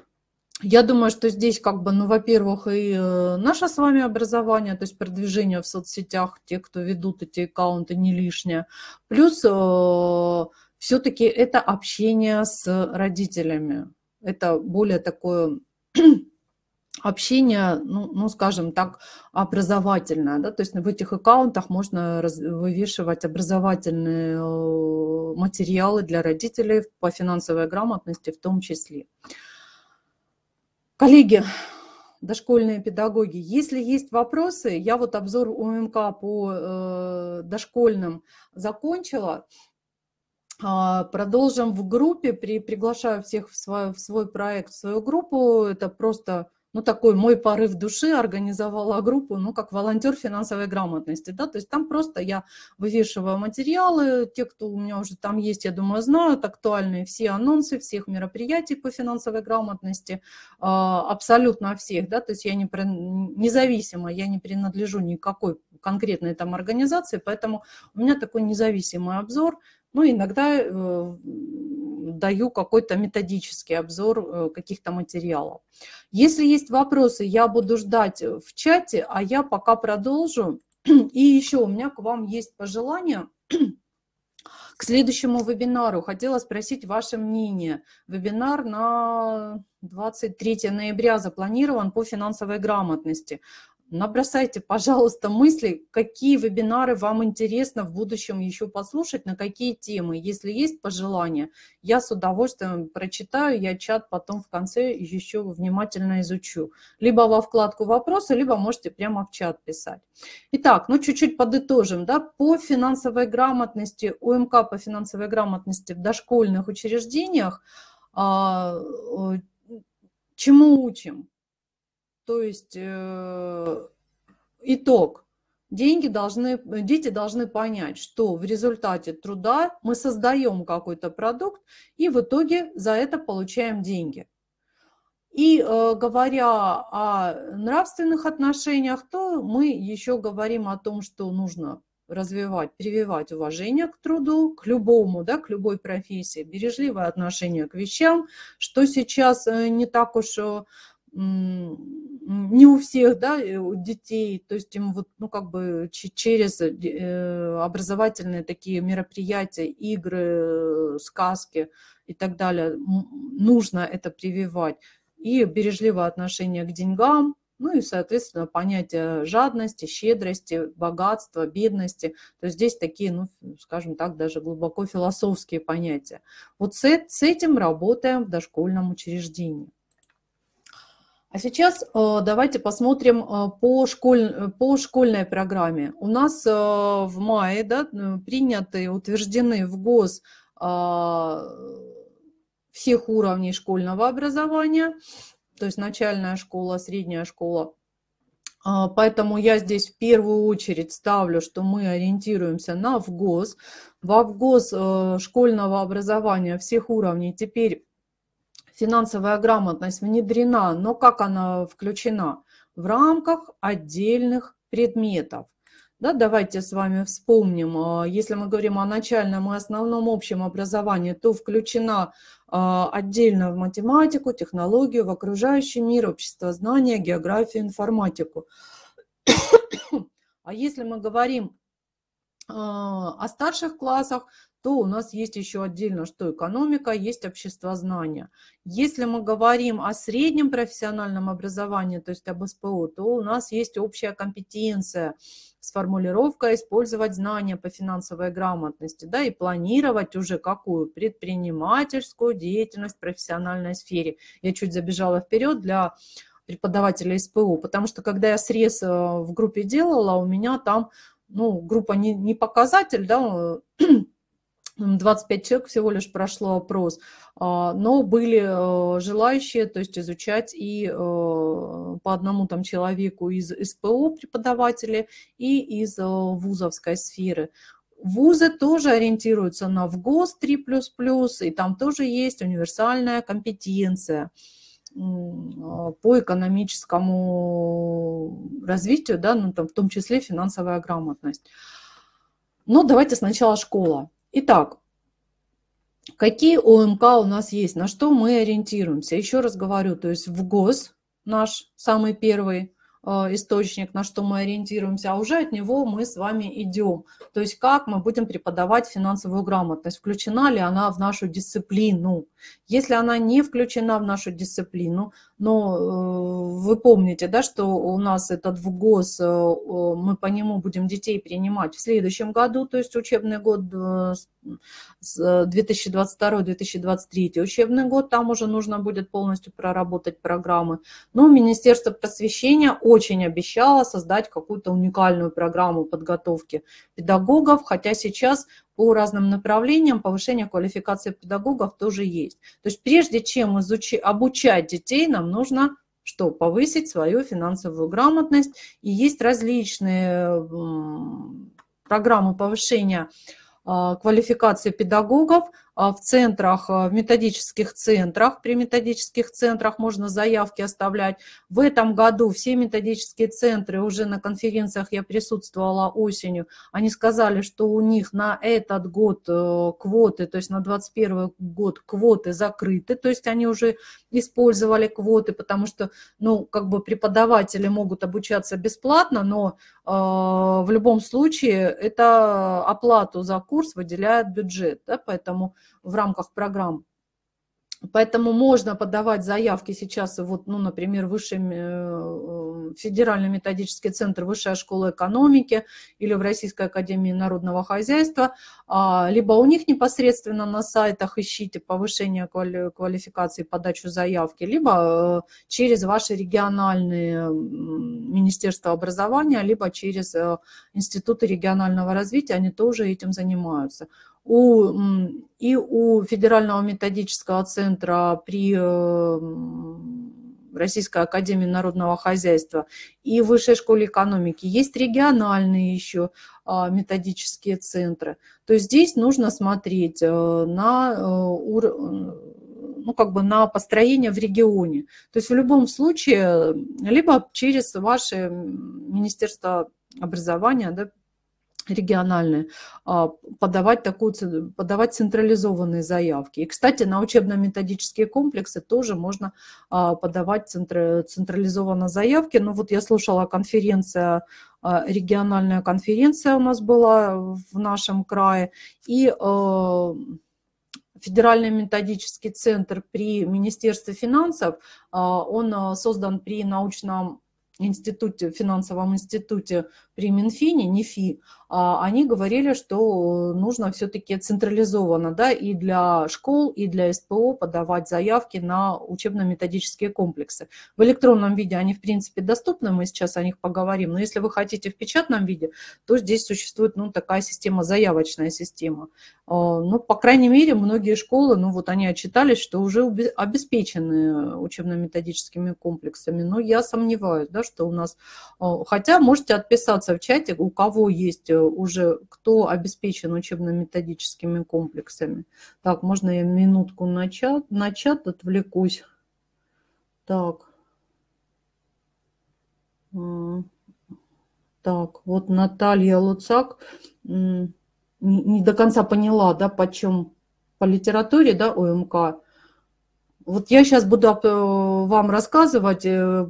[CLEARS THROAT] я думаю, что здесь как бы, ну, во-первых, и наше с вами образование, то есть продвижение в соцсетях, те, кто ведут эти аккаунты, не лишнее. Плюс все-таки это общение с родителями. Это более такое общение, ну, ну, скажем так, образовательное, да, то есть в этих аккаунтах можно раз, вывешивать образовательные э, материалы для родителей по финансовой грамотности в том числе. Коллеги, дошкольные педагоги, если есть вопросы, я вот обзор УМК по э, дошкольным закончила, а, Продолжим в группе, при, приглашаю всех в свой, в свой проект, в свою группу. Это просто ну, такой мой порыв души организовала группу, ну, как волонтер финансовой грамотности, да, то есть там просто я вывешиваю материалы, те, кто у меня уже там есть, я думаю, знают, актуальные все анонсы всех мероприятий по финансовой грамотности, а, абсолютно всех, да, то есть я не, независимо, я не принадлежу никакой конкретной там организации, поэтому у меня такой независимый обзор, ну, иногда э, даю какой-то методический обзор э, каких-то материалов. Если есть вопросы, я буду ждать э, в чате, а я пока продолжу. [CLEARS THROAT] И еще у меня к вам есть пожелание [CLEARS THROAT] к следующему вебинару. Хотела спросить ваше мнение. Вебинар на 23 ноября запланирован по финансовой грамотности. Набросайте, пожалуйста, мысли, какие вебинары вам интересно в будущем еще послушать, на какие темы. Если есть пожелания, я с удовольствием прочитаю, я чат потом в конце еще внимательно изучу. Либо во вкладку «Вопросы», либо можете прямо в чат писать. Итак, ну чуть-чуть подытожим. Да? По финансовой грамотности, УМК по финансовой грамотности в дошкольных учреждениях, а, э, чему учим? То есть э, итог. Деньги должны, дети должны понять, что в результате труда мы создаем какой-то продукт и в итоге за это получаем деньги. И э, говоря о нравственных отношениях, то мы еще говорим о том, что нужно развивать, прививать уважение к труду, к любому, да, к любой профессии, бережливое отношение к вещам, что сейчас э, не так уж э, не у всех, да, у детей, то есть им вот, ну, как бы через э, образовательные такие мероприятия, игры, э, сказки и так далее, нужно это прививать. И бережливое отношение к деньгам, ну и, соответственно, понятие жадности, щедрости, богатства, бедности. То есть здесь такие, ну, скажем так, даже глубоко философские понятия. Вот с, этим работаем в дошкольном учреждении. А сейчас э, давайте посмотрим э, по, школь, по школьной программе. У нас э, в мае да, приняты, утверждены в ГОС всех уровней школьного образования, то есть начальная школа, средняя школа. Поэтому я здесь в первую очередь ставлю, что мы ориентируемся на ВГОС. В ВГОС школьного образования всех уровней теперь финансовая грамотность внедрена, но как она включена? В рамках отдельных предметов. Да, давайте с вами вспомним, а, если мы говорим о начальном и основном общем образовании, то включена а, отдельно в математику, технологию, в окружающий мир, общество знания, географию, информатику. [COUGHS] А если мы говорим а, о старших классах, то у нас есть еще отдельно, что экономика, есть общество знания. Если мы говорим о среднем профессиональном образовании, то есть об СПО, то у нас есть общая компетенция с формулировкой «использовать знания по финансовой грамотности» да, и планировать уже какую предпринимательскую деятельность в профессиональной сфере. Я чуть забежала вперед для преподавателя СПО, потому что когда я срез э, в группе делала, у меня там ну, группа не, не показатель, да, 25 [CLEARS THROAT] человек всего лишь прошло опрос, а, но были э, желающие, то есть изучать и э, по одному там человеку из СПО преподаватели и из э, вузовской сферы. Вузы тоже ориентируются на ВГОС 3++, и там тоже есть универсальная компетенция – по экономическому развитию, да, ну, там, в том числе финансовая грамотность. Но давайте сначала школа. Итак, какие ОМК у нас есть, на что мы ориентируемся? Еще раз говорю, то есть в ГОС наш самый первый а, источник, на что мы ориентируемся, а уже от него мы с вами идем. То есть как мы будем преподавать финансовую грамотность, включена ли она в нашу дисциплину. Если она не включена в нашу дисциплину, но э, вы помните, да, что у нас этот в ГОС, э, мы по нему будем детей принимать в следующем году, то есть учебный год 2022-2023 э, учебный год, там уже нужно будет полностью проработать программы. Но Министерство просвещения очень обещало создать какую-то уникальную программу подготовки педагогов, хотя сейчас по разным направлениям повышения квалификации педагогов тоже есть. То есть прежде чем изучи, обучать детей, нам нужно что? Повысить свою финансовую грамотность. И есть различные программы повышения а, квалификации педагогов, а, в центрах, а, в методических центрах, при методических центрах можно заявки оставлять. В этом году все методические центры, уже на конференциях я присутствовала осенью, они сказали, что у них на этот год э, квоты, то есть на 2021 год квоты закрыты, то есть они уже использовали квоты, потому что, ну, как бы преподаватели могут обучаться бесплатно, но э, в любом случае это оплату за курс выделяет бюджет, да, поэтому в рамках программ. Поэтому можно подавать заявки сейчас, вот, ну, например, Высший э, э, федеральный методический центр Высшая школа экономики или в Российской академии народного хозяйства, а, либо у них непосредственно на сайтах ищите повышение квали квалификации, подачу заявки, либо э, через ваши региональные министерства образования, либо через институты регионального развития, они тоже этим занимаются у, и у Федерального методического центра при э, Российской Академии Народного Хозяйства и Высшей школе экономики. Есть региональные еще а, методические центры. То есть здесь нужно смотреть э, на э, ну, как бы на построение в регионе. То есть в любом случае, либо через ваше Министерство образования, да, региональные, а, подавать, такую, подавать централизованные заявки. И, кстати, на учебно-методические комплексы тоже можно а, подавать центр, централизованно заявки. Но ну, вот я слушала конференция, а, региональная конференция у нас была в нашем крае, и Федеральный методический центр при Министерстве финансов, он создан при научном институте, финансовом институте при Минфине, НИФИ, а, они говорили, что нужно все-таки централизованно да, и для школ, и для СПО подавать заявки на учебно-методические комплексы. В электронном виде они, в принципе, доступны, мы сейчас о них поговорим, но если вы хотите в печатном виде, то здесь существует ну, такая система, заявочная система. А, ну, по крайней мере, многие школы, ну вот они отчитались, что уже обеспечены учебно-методическими комплексами, но я сомневаюсь, да, что у нас... А, хотя можете отписаться в чате, у кого есть э, уже кто обеспечен учебно-методическими комплексами. Так, можно я минутку на чат, на чат отвлекусь? Так. Так, вот Наталья Луцак не, не до конца поняла, да, почем по литературе, да, ОМК. Вот я сейчас буду э, вам рассказывать э,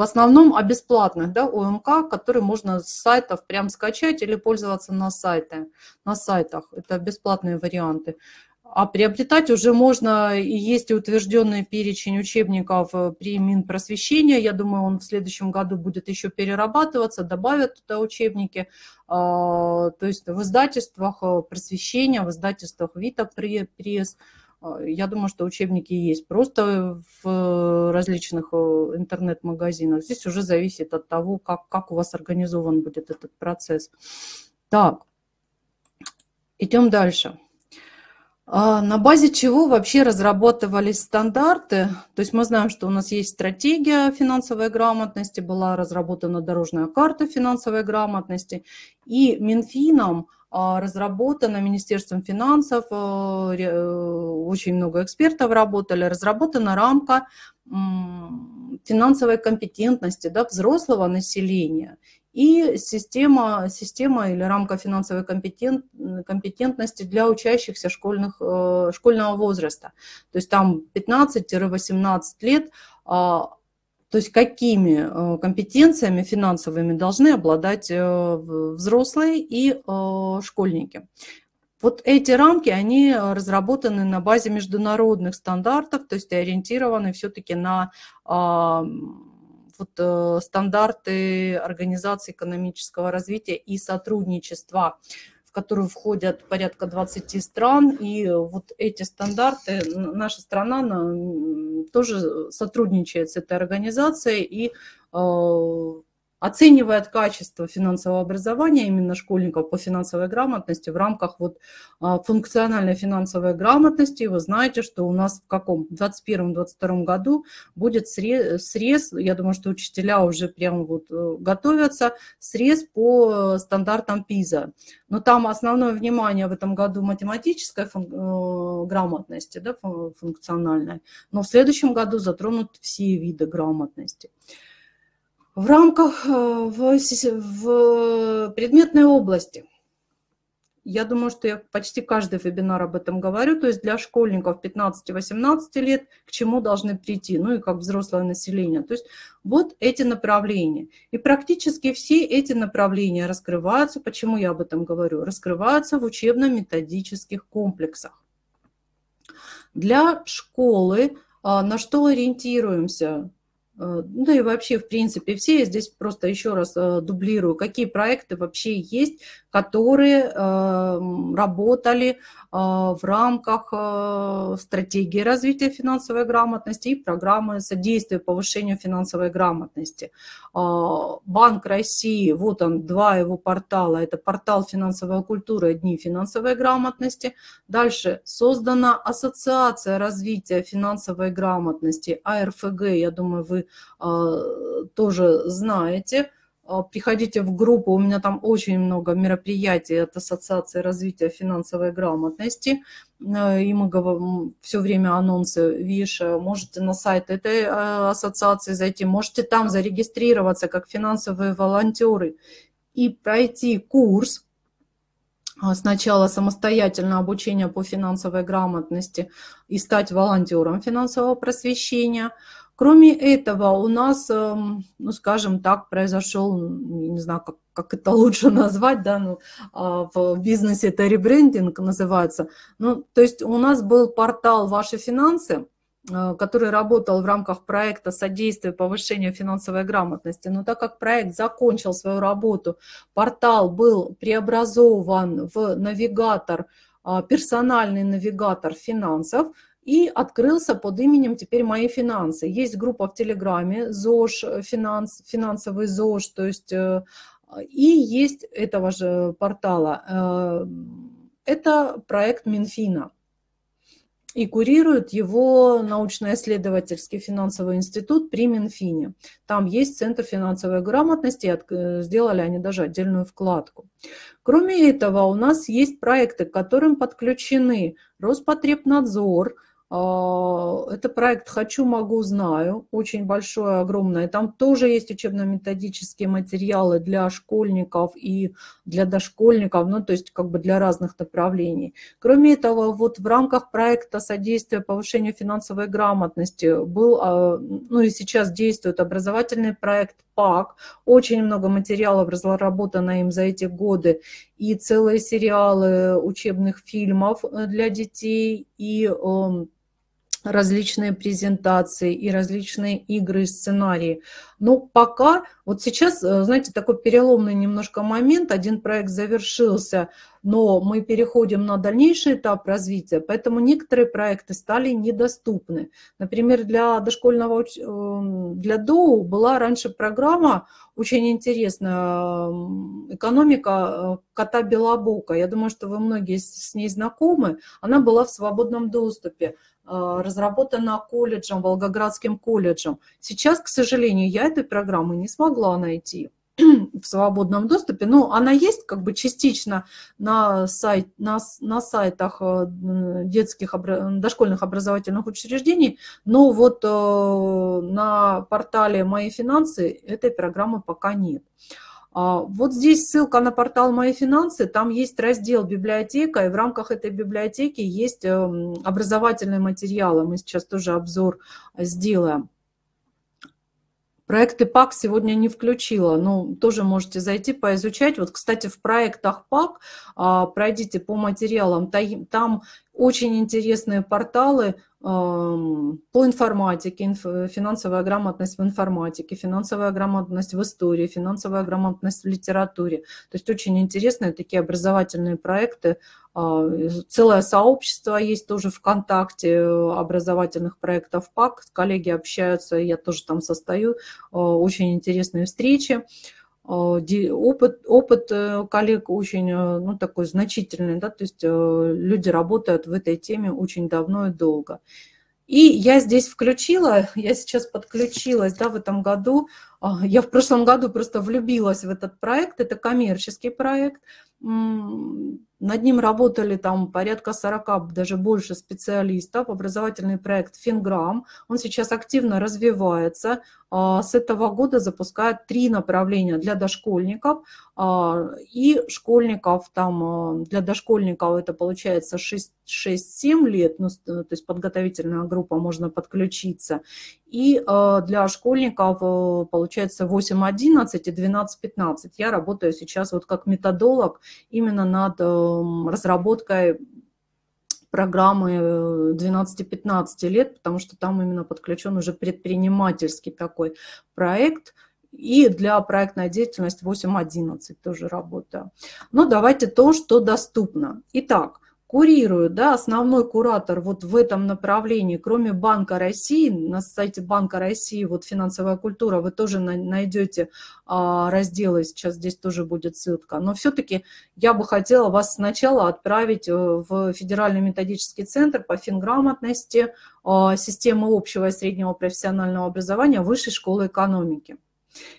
в основном о бесплатных да, ОМК, которые можно с сайтов прям скачать или пользоваться на, сайте, на сайтах. Это бесплатные варианты. А приобретать уже можно, и есть утвержденный перечень учебников э, при Минпросвещения. Я думаю, он в следующем году будет еще перерабатываться, добавят туда учебники. А, то есть в издательствах э, просвещения, в издательствах Вита Пресс, а, я думаю, что учебники есть просто в различных э, интернет-магазинах. Здесь уже зависит от того, как, как у вас организован будет этот процесс. Так, идем дальше. А, на базе чего вообще разрабатывались стандарты? То есть мы знаем, что у нас есть стратегия финансовой грамотности, была разработана дорожная карта финансовой грамотности, и Минфином – а, разработана Министерством финансов, э, э, очень много экспертов работали, разработана рамка финансовой компетентности да, взрослого населения и система, система или рамка финансовой компетент, компетентности для учащихся школьных, э, школьного возраста. То есть там 15-18 лет а, то есть какими э, компетенциями финансовыми должны обладать э, взрослые и э, школьники. Вот эти рамки, они разработаны на базе международных стандартов, то есть ориентированы все-таки на а, вот, стандарты Организации экономического развития и сотрудничества в которую входят порядка 20 стран. И вот эти стандарты, наша страна она, тоже э, сотрудничает с этой организацией и э, оценивает качество финансового образования именно школьников по финансовой грамотности в рамках вот а, функциональной финансовой грамотности. И вы знаете, что у нас в каком 2021-2022 году будет срез, я думаю, что учителя уже прям вот э, готовятся, срез по стандартам ПИЗа. Но там основное внимание в этом году математической фун- э, грамотности, да, функциональной. Но в следующем году затронут все виды грамотности в рамках э, в, в предметной области. Я думаю, что я почти каждый вебинар об этом говорю. То есть для школьников 15-18 лет к чему должны прийти, ну и как взрослое население. То есть вот эти направления. И практически все эти направления раскрываются, почему я об этом говорю, раскрываются в учебно-методических комплексах. Для школы а, на что ориентируемся? Э, ну и вообще, в принципе, все, я здесь просто еще раз э, дублирую, какие проекты вообще есть которые эм, работали э, в рамках э, стратегии развития финансовой грамотности и программы содействия повышению финансовой грамотности. Э, Банк России, вот он, два его портала, это портал финансовой культуры и дни финансовой грамотности. Дальше создана ассоциация развития финансовой грамотности, АРФГ, я думаю, вы тоже знаете, а, приходите в группу, у меня там очень много мероприятий от Ассоциации развития финансовой грамотности, э, и мы говорим, все время анонсы ВИШ, э, можете на сайт этой э, ассоциации зайти, можете там зарегистрироваться как финансовые волонтеры и пройти курс, а, сначала самостоятельно обучение по финансовой грамотности и стать волонтером финансового просвещения – Кроме этого, у нас, эм, ну, скажем так, произошел, не знаю, как, как это лучше [LAUGHS] назвать, да, ну, а, в бизнесе это ребрендинг называется. Ну, то есть у нас был портал «Ваши финансы», э, который работал в рамках проекта содействия повышению финансовой грамотности. Но так как проект закончил свою работу, портал был преобразован в навигатор, а, персональный навигатор финансов – и открылся под именем теперь «Мои финансы». Есть группа в Телеграме «ЗОЖ», финанс, «Финансовый ЗОЖ», то есть э, и есть этого же портала. Э, это проект Минфина. И курирует его научно-исследовательский финансовый институт при Минфине. Там есть Центр финансовой грамотности, сделали они даже отдельную вкладку. Кроме этого, у нас есть проекты, к которым подключены Роспотребнадзор – а, это проект «Хочу, могу, знаю», очень большое, огромное. Там тоже есть учебно-методические материалы для школьников и для дошкольников, ну, то есть как бы для разных направлений. Кроме этого, вот в рамках проекта «Содействие повышению финансовой грамотности» был, а, ну и сейчас действует образовательный проект ПАК. Очень много материалов разработано им за эти годы. И целые сериалы учебных фильмов э, для детей, и эм, различные презентации и различные игры и сценарии. Но пока, вот сейчас, э, знаете, такой переломный немножко момент, один проект завершился, но мы переходим на дальнейший этап развития, поэтому некоторые проекты стали недоступны. Например, для дошкольного, э, для ДОУ была раньше программа очень интересная, э, экономика кота Белобока. Я думаю, что вы многие с ней знакомы. Она была в свободном доступе. Э, разработана колледжем, Волгоградским колледжем. Сейчас, к сожалению, я этой программы не смогла найти [CLEARS THROAT] в свободном доступе. Ну, она есть как бы частично на, сайт, на, на сайтах э, детских, дошкольных образовательных учреждений, но вот э, на портале «Мои финансы» этой программы пока нет. А, вот здесь ссылка на портал «Мои финансы», там есть раздел «Библиотека», и в рамках этой библиотеки есть эм, образовательные материалы. Мы сейчас тоже обзор сделаем. Проекты ПАК сегодня не включила, но тоже можете зайти поизучать. Вот, кстати, в проектах ПАК а, пройдите по материалам, там очень интересные порталы – по информатике, финансовая грамотность в информатике, финансовая грамотность в истории, финансовая грамотность в литературе. То есть очень интересные такие образовательные проекты. А, целое сообщество есть тоже ВКонтакте э, образовательных проектов ПАК. Коллеги общаются, я тоже там состою. А, очень интересные встречи. Встречи. Э, опыт, опыт э, коллег очень э, ну, такой значительный, да, то есть люди работают в этой теме очень давно и долго. И я здесь включила, [LAUGHS] я сейчас подключилась да, в этом году а, я в прошлом году просто влюбилась в этот проект. Это коммерческий проект. Над ним работали там порядка 40, даже больше специалистов. Образовательный проект «Финграм». Он сейчас активно развивается. А, с этого года запускает три направления для дошкольников а, и школьников. Там, для дошкольников это получается 6-7 лет, ну, э, то есть подготовительная группа, можно подключиться. И для школьников э, получается получается 8.11 и 12.15. Я работаю сейчас вот как методолог именно над эм, разработкой программы 12-15 э, лет, потому что там именно подключен уже предпринимательский такой проект – и для проектной деятельности 8.11 тоже работаю. Но давайте то, что доступно. Итак, курирует, да, основной куратор вот в этом направлении, кроме Банка России, на сайте Банка России вот финансовая культура, вы тоже найдете а, разделы, сейчас здесь тоже будет ссылка, но все-таки я бы хотела вас сначала отправить э, в Федеральный методический центр по финграмотности а, системы общего и среднего профессионального образования Высшей школы экономики.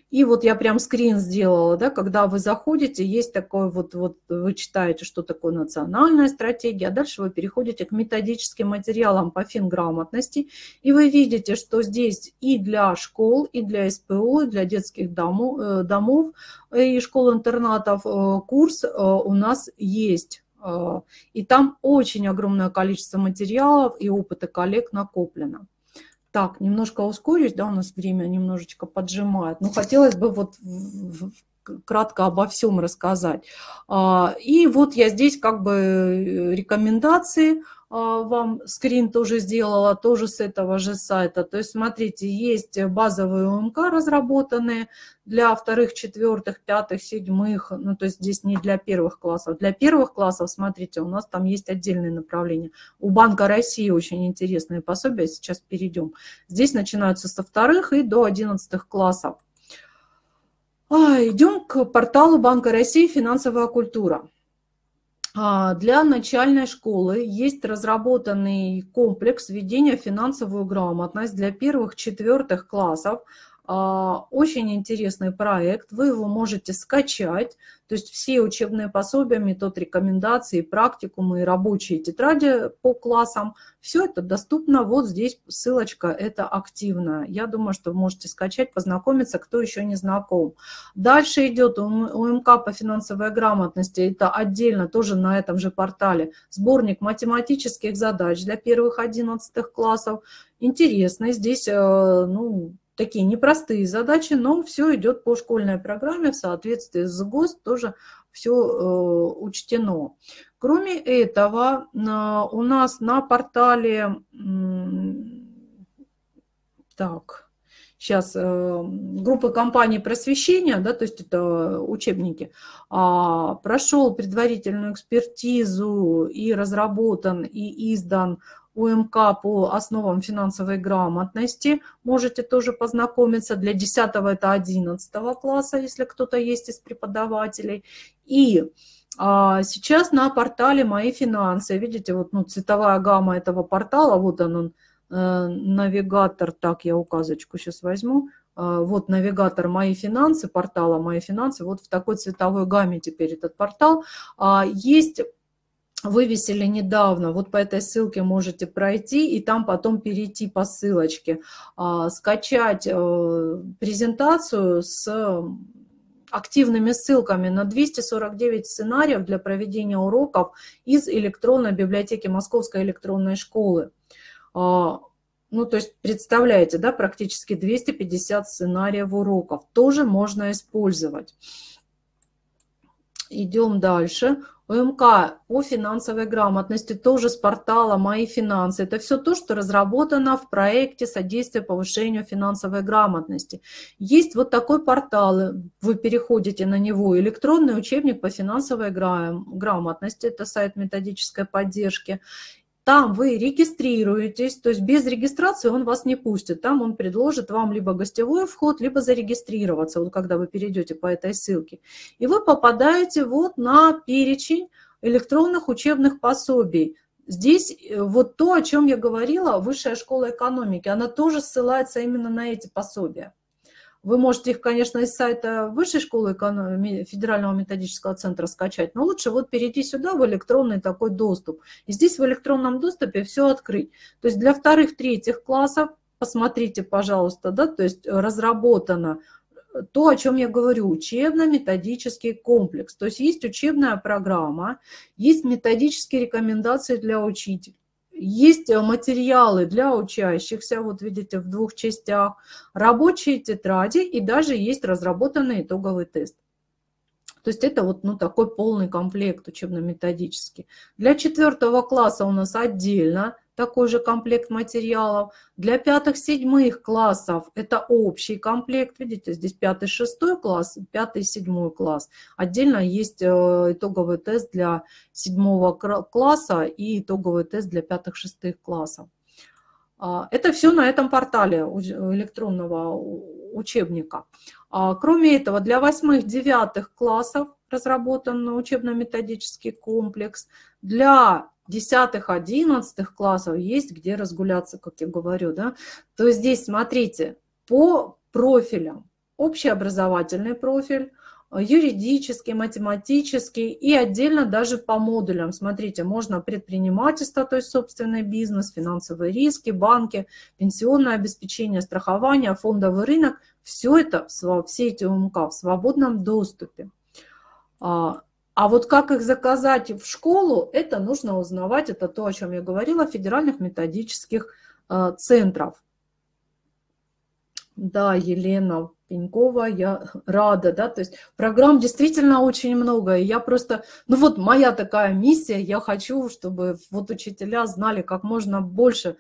И вот я прям скрин сделала, да, когда вы заходите, есть такой вот, вот вы читаете, что такое национальная стратегия, а дальше вы переходите к методическим материалам по финграмотности, и вы видите, что здесь и для школ, и для СПО, и для детских э, домов, домов э, и школ-интернатов э, курс у нас есть. И там очень огромное количество материалов и опыта коллег накоплено. Так, немножко ускорюсь, да, у нас время немножечко поджимает, но ну, хотелось бы вот кратко обо всем рассказать. А, и вот я здесь как бы э, рекомендации, а, вам скрин тоже сделала, тоже с этого же сайта. То есть, смотрите, есть базовые ОМК разработанные для вторых, четвертых, пятых, седьмых, ну, то есть здесь не для первых классов. Для первых классов, смотрите, у нас там есть отдельные направления. У Банка России очень интересные пособия, сейчас перейдем. Здесь начинаются со вторых и до одиннадцатых классов. А, идем к порталу Банка России «Финансовая культура». А, для начальной школы есть разработанный комплекс введения финансовую грамотность для первых четвертых классов. А, очень интересный проект, вы его можете скачать, то есть все учебные пособия, метод рекомендации, практикумы и рабочие тетради по классам, все это доступно. Вот здесь ссылочка, это активно. Я думаю, что вы можете скачать, познакомиться, кто еще не знаком. Дальше идет УМК по финансовой грамотности, это отдельно, тоже на этом же портале. Сборник математических задач для первых 11 классов. Интересно, здесь э, ну, такие непростые задачи, но все идет по школьной программе в соответствии с ГОСТ, тоже все э, учтено. Кроме этого, у нас на портале, так, сейчас э, группы компаний просвещения, да, то есть это учебники, а, прошел предварительную экспертизу и разработан и издан УМК по основам финансовой грамотности. Можете тоже познакомиться. Для 10 это 11 класса, если кто-то есть из преподавателей. И а, сейчас на портале «Мои финансы». Видите, вот ну, цветовая гамма этого портала, вот он, э, навигатор, так, я указочку сейчас возьму, а, вот навигатор «Мои финансы», портала «Мои финансы», вот в такой цветовой гамме теперь этот портал. А, есть вывесили недавно, вот по этой ссылке можете пройти и там потом перейти по ссылочке, а, скачать э, презентацию с активными ссылками на 249 сценариев для проведения уроков из электронной библиотеки Московской электронной школы. А, ну, то есть, представляете, да, практически 250 сценариев уроков тоже можно использовать. Идем дальше. ОМК по финансовой грамотности, тоже с портала «Мои финансы». Это все то, что разработано в проекте содействия повышению финансовой грамотности. Есть вот такой портал, вы переходите на него, электронный учебник по финансовой грамотности, это сайт методической поддержки. Там вы регистрируетесь, то есть без регистрации он вас не пустит. Там он предложит вам либо гостевой вход, либо зарегистрироваться, вот когда вы перейдете по этой ссылке. И вы попадаете вот на перечень электронных учебных пособий. Здесь э, вот то, о чем я говорила, Высшая школа экономики, она тоже ссылается именно на эти пособия. Вы можете их, конечно, из сайта Высшей школы экономии Федерального методического центра скачать, но лучше вот перейти сюда в электронный такой доступ. И здесь в электронном доступе все открыть. То есть для вторых-третьих классов посмотрите, пожалуйста, да, то есть разработано э, то, о чем я говорю, учебно-методический комплекс. То есть есть учебная программа, есть методические рекомендации для учителя, есть э, материалы для учащихся, вот видите, в двух частях, рабочие тетради и даже есть разработанный итоговый тест. То есть это вот ну, такой полный комплект учебно-методический. Для четвертого класса у нас отдельно такой же комплект материалов. Для пятых-седьмых классов это общий комплект. Видите, здесь пятый-шестой класс, пятый-седьмой класс. Отдельно есть э, итоговый тест для седьмого класса и итоговый тест для пятых-шестых классов. А, это все на этом портале электронного учебника. А, кроме этого, для восьмых-девятых классов разработан учебно-методический комплекс. Для 10-11 классов есть где разгуляться, как я говорю. Да? То есть здесь, смотрите, по профилям. Общеобразовательный профиль, юридический, математический и отдельно даже по модулям. Смотрите, можно предпринимательство, то есть собственный бизнес, финансовые риски, банки, пенсионное обеспечение, страхование, фондовый рынок. Все это, все эти УМК в свободном доступе. А, а вот как их заказать в школу, это нужно узнавать, это то, о чем я говорила, федеральных методических а, центров. Да, Елена Пенькова, я [LAUGHS] рада, да, то есть программ действительно очень много, и я просто, ну вот моя такая миссия, я хочу, чтобы вот учителя знали как можно больше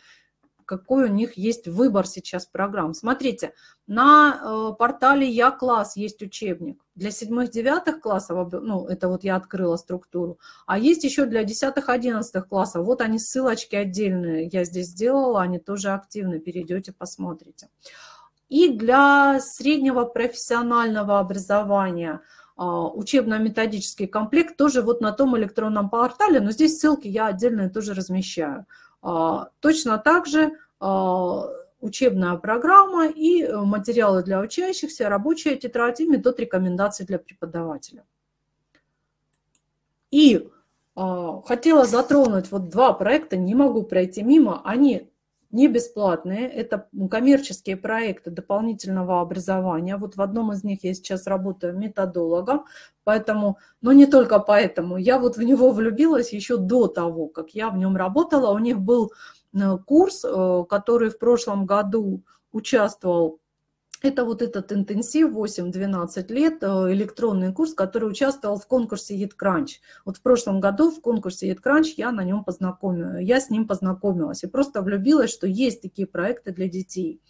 какой у них есть выбор сейчас программ. Смотрите, на э, портале «Я класс» есть учебник. Для седьмых-девятых классов, ну, это вот я открыла структуру, а есть еще для десятых-одиннадцатых классов. Вот они, ссылочки отдельные я здесь сделала, они тоже активны, перейдете, посмотрите. И для среднего профессионального образования а, – учебно-методический комплект тоже вот на том электронном портале, но здесь ссылки я отдельные тоже размещаю. А, точно так же а, учебная программа и э, материалы для учащихся, рабочая тетрадь и метод рекомендаций для преподавателя. И а, хотела затронуть вот два проекта, не могу пройти мимо, они не бесплатные, это коммерческие проекты дополнительного образования. Вот в одном из них я сейчас работаю методологом, поэтому, но не только поэтому, я вот в него влюбилась еще до того, как я в нем работала. У них был э, курс, э, который в прошлом году участвовал это вот этот интенсив 8-12 лет, э, электронный курс, который участвовал в конкурсе EatCrunch. Вот в прошлом году в конкурсе EatCrunch я на нем познакомилась, я с ним познакомилась и просто влюбилась, что есть такие проекты для детей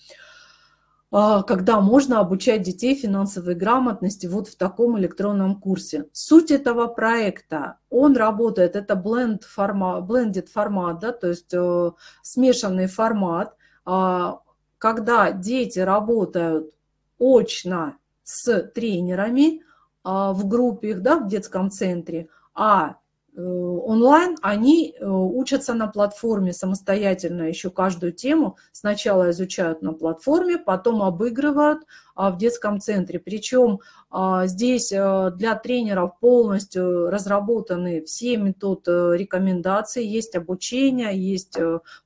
а, когда можно обучать детей финансовой грамотности вот в таком электронном курсе. Суть этого проекта, он работает, это бленд формат, blended формат, да, то есть э, смешанный формат, а, когда дети работают очно с тренерами а, в группе, да, в детском центре, а Э, онлайн, они э, учатся на платформе самостоятельно еще каждую тему. Сначала изучают на платформе, потом обыгрывают а, в детском центре. Причем а, здесь э, для тренеров полностью разработаны все метод рекомендаций. Есть обучение, есть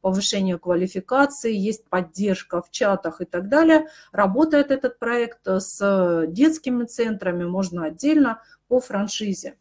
повышение квалификации, есть поддержка в чатах и так далее. Работает этот проект с детскими центрами, можно отдельно по франшизе.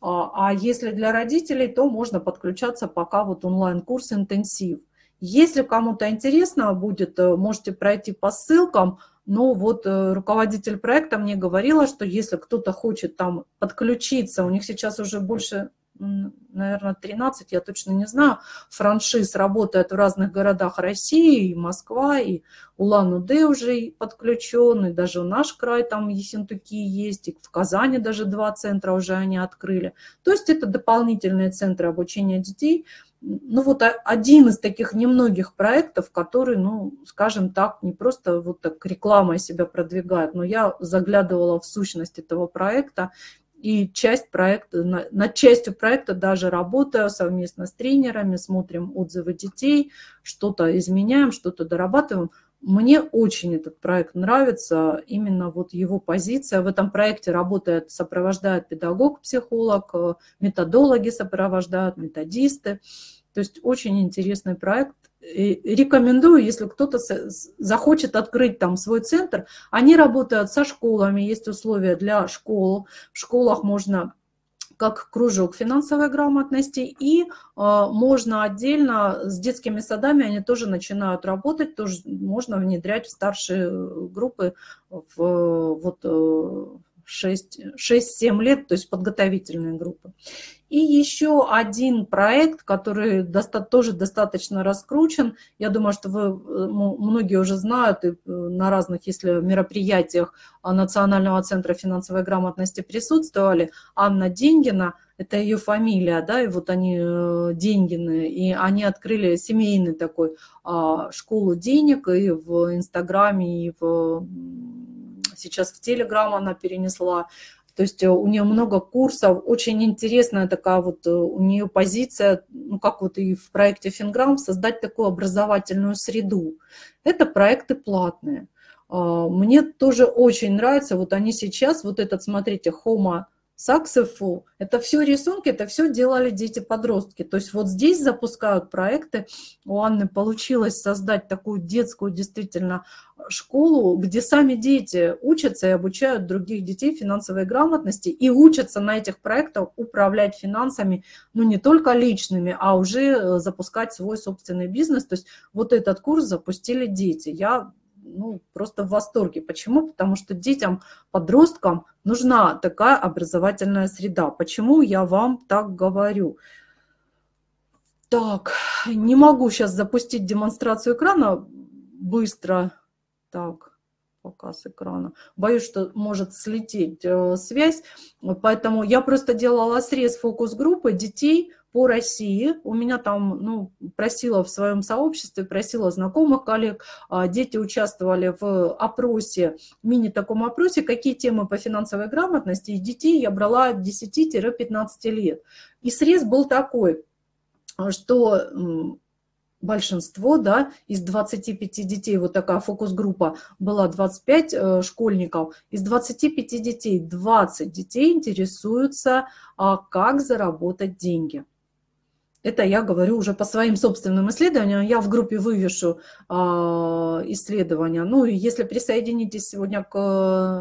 А, а если для родителей, то можно подключаться пока вот онлайн-курс «Интенсив». Если кому-то интересно будет, э, можете пройти по ссылкам, но вот э, руководитель проекта мне говорила, что если кто-то хочет там подключиться, у них сейчас уже больше наверное, 13, я точно не знаю, франшиз работает в разных городах России, и Москва, и Улан-Удэ уже подключен, и даже наш край, там Ессентуки есть, и в Казани даже два центра уже они открыли. То есть это дополнительные центры обучения детей. Ну вот один из таких немногих проектов, который, ну, скажем так, не просто вот так рекламой себя продвигает, но я заглядывала в сущность этого проекта, и часть проекта, над частью проекта даже работаю совместно с тренерами, смотрим отзывы детей, что-то изменяем, что-то дорабатываем. Мне очень этот проект нравится, именно вот его позиция. В этом проекте работает, сопровождает педагог-психолог, э, методологи сопровождают, методисты. То есть очень интересный проект рекомендую, если кто-то захочет открыть там свой центр. Они работают со школами, есть условия для школ. В школах можно как кружок финансовой грамотности, и э, можно отдельно с детскими садами, они тоже начинают работать, тоже можно внедрять в старшие э, группы в э, вот, 6-7 э, лет, то есть подготовительные группы. И еще один проект, который доста тоже достаточно раскручен. Я думаю, что вы э, многие уже знают и э, на разных, если мероприятиях а, Национального центра финансовой грамотности присутствовали. Анна Деньгина, это ее фамилия, да, и вот они э, Деньгины, и они открыли семейный такой а, школу денег и в Инстаграме, и в сейчас в Телеграм она перенесла то есть э, у нее много курсов, очень интересная такая вот э, у нее позиция, ну как вот и в проекте Финграм, создать такую образовательную среду. Это проекты платные. А, мне тоже очень нравится, вот они сейчас, вот этот, смотрите, Homo Саксефу. Это все рисунки, это все делали дети-подростки. То есть вот здесь запускают проекты. У Анны получилось создать такую детскую действительно школу, где сами дети учатся и обучают других детей финансовой грамотности и учатся на этих проектах управлять финансами, ну не только личными, а уже э, запускать свой собственный бизнес. То есть вот этот курс запустили дети. Я ну, просто в восторге. Почему? Потому что детям, подросткам нужна такая образовательная среда. Почему я вам так говорю? Так, не могу сейчас запустить демонстрацию экрана быстро. Так, показ экрана. Боюсь, что может слететь э, связь, поэтому я просто делала срез фокус-группы детей по России. У меня там, ну, просила в своем сообществе, просила знакомых коллег, а, дети участвовали в опросе, мини-таком опросе, какие темы по финансовой грамотности, и детей я брала от 10-15 лет. И срез был такой, что большинство, да, из 25 детей, вот такая фокус-группа была 25 э, школьников, из 25 детей 20 детей интересуются, а как заработать деньги. Это я говорю уже по своим собственным исследованиям. Я в группе вывешу а, исследования. Ну и если присоединитесь сегодня к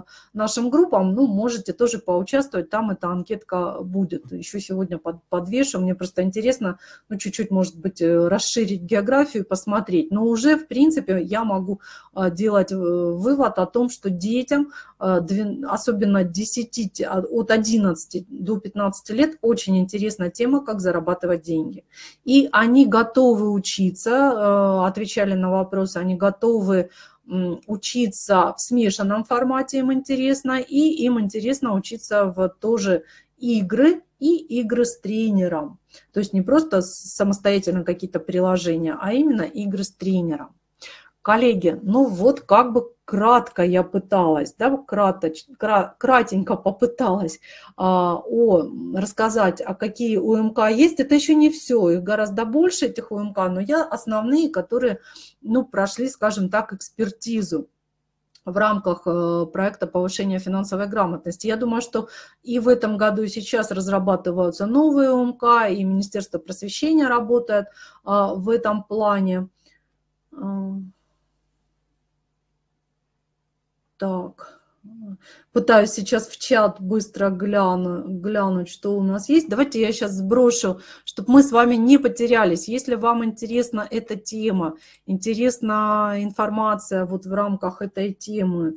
э, нашим группам, ну можете тоже поучаствовать. Там эта анкетка будет. Еще сегодня под, подвешу. Мне просто интересно, ну чуть-чуть, может быть, э, расширить географию, посмотреть. Но уже, в принципе, я могу э, делать вывод о том, что детям, особенно 10, от 11 до 15 лет, очень интересна тема, как зарабатывать деньги деньги. И они готовы учиться, э, отвечали на вопросы, они готовы учиться в смешанном формате, им интересно, и им интересно учиться в тоже игры и игры с тренером. То есть не просто самостоятельно какие-то приложения, а именно игры с тренером. Коллеги, ну вот как бы кратко я пыталась, да, краточ, кратенько попыталась а, о, рассказать, а какие УМК есть. Это еще не все, их гораздо больше, этих УМК, но я основные, которые, ну, прошли, скажем так, экспертизу в рамках э, проекта повышения финансовой грамотности. Я думаю, что и в этом году, и сейчас разрабатываются новые УМК, и Министерство просвещения работает а, в этом плане. Так, пытаюсь сейчас в чат быстро гляну, глянуть, что у нас есть. Давайте я сейчас сброшу, чтобы мы с вами не потерялись. Если вам интересна эта тема, интересна информация вот в рамках этой темы,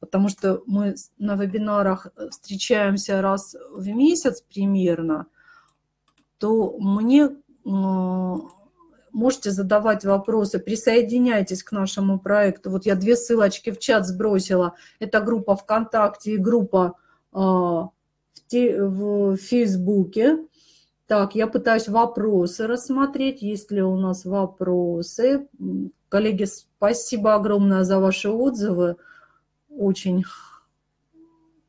потому что мы на вебинарах э, встречаемся раз в месяц примерно, то мне Можете задавать вопросы, присоединяйтесь к нашему проекту. Вот я две ссылочки в чат сбросила. Это группа ВКонтакте и группа э, в, те, в Фейсбуке. Так, я пытаюсь вопросы рассмотреть. Есть ли у нас вопросы? Коллеги, спасибо огромное за ваши отзывы. Очень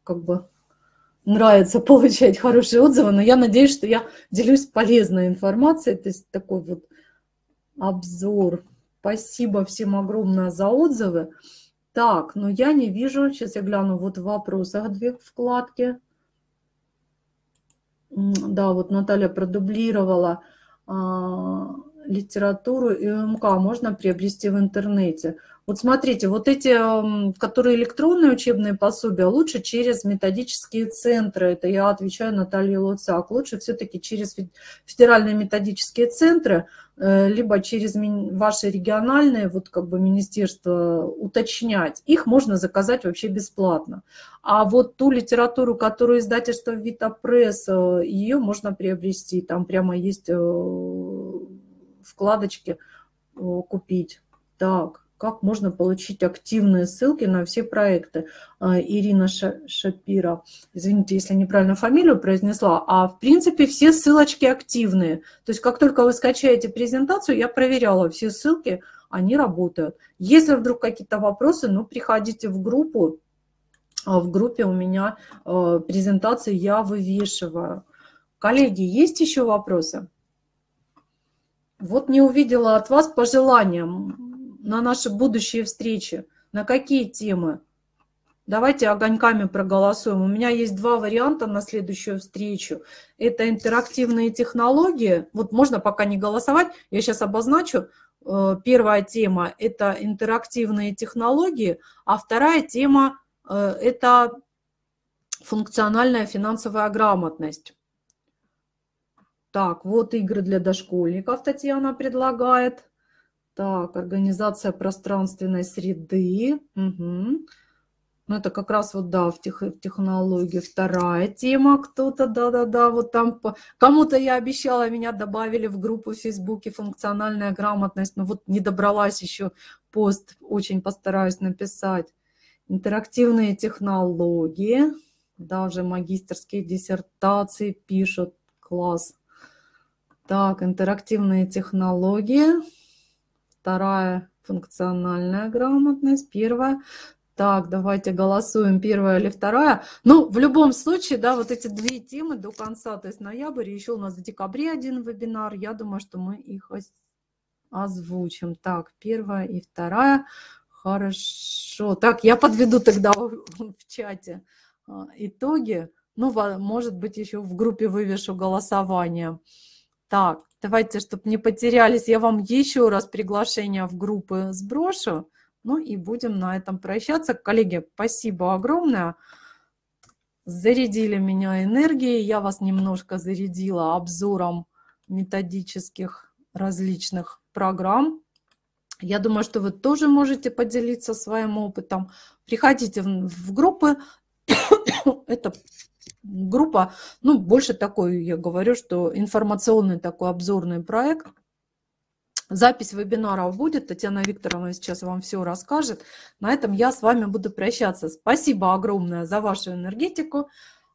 как бы нравится [LAUGHS] получать хорошие отзывы, но я надеюсь, что я делюсь полезной информацией, то есть такой вот обзор. Спасибо всем огромное за отзывы. Так, но ну я не вижу, сейчас я гляну, вот в вопросах две вкладки. Да, вот Наталья продублировала а, литературу и МК можно приобрести в интернете. Вот смотрите, вот эти, которые электронные учебные пособия, лучше через методические центры. Это я отвечаю Наталье Луцак. Лучше все-таки через федеральные методические центры, э, либо через ваши региональные, вот как бы министерство уточнять. Их можно заказать вообще бесплатно. А вот ту литературу, которую издательство Витапресс, э, ее можно приобрести. Там прямо есть э, вкладочки купить. Так как можно получить активные ссылки на все проекты. А, Ирина Шапира, извините, если неправильно фамилию произнесла, а в принципе все ссылочки активные. То есть как только вы скачаете презентацию, я проверяла все ссылки, они работают. Если вдруг какие-то вопросы, ну, приходите в группу. А, в группе у меня а, презентации я вывешиваю. Коллеги, есть еще вопросы? Вот не увидела от вас пожелания на наши будущие встречи? На какие темы? Давайте огоньками проголосуем. У меня есть два варианта на следующую встречу. Это интерактивные технологии. Вот можно пока не голосовать. Я сейчас обозначу. Э, первая тема – это интерактивные технологии, а вторая тема э, – это функциональная финансовая грамотность. Так, вот игры для дошкольников Татьяна предлагает. Так, организация пространственной среды. Угу. Ну, это как раз вот, да, в, тех, в технологии вторая тема. Кто-то, да-да-да, вот там... По... Кому-то я обещала, меня добавили в группу в Фейсбуке «Функциональная грамотность». Но вот не добралась еще пост, очень постараюсь написать. Интерактивные технологии. Даже магистерские диссертации пишут. Класс. Так, интерактивные технологии вторая функциональная грамотность, первая. Так, давайте голосуем первая или вторая. Ну, в любом случае, да, вот эти две темы до конца, то есть ноябрь, еще у нас в декабре один вебинар, я думаю, что мы их озвучим. Так, первая и вторая. Хорошо. Так, я подведу тогда в чате а, итоги. Ну, может быть, еще в группе вывешу голосование. Так, Давайте, чтобы не потерялись, я вам еще раз приглашение в группы сброшу. Ну и будем на этом прощаться. Коллеги, спасибо огромное. Зарядили меня энергией. Я вас немножко зарядила обзором методических различных программ. Я думаю, что вы тоже можете поделиться своим опытом. Приходите в, в группы. [COUGHS] Это группа, ну, больше такой, я говорю, что информационный такой обзорный проект. Запись вебинаров будет, Татьяна Викторовна сейчас вам все расскажет. На этом я с вами буду прощаться. Спасибо огромное за вашу энергетику.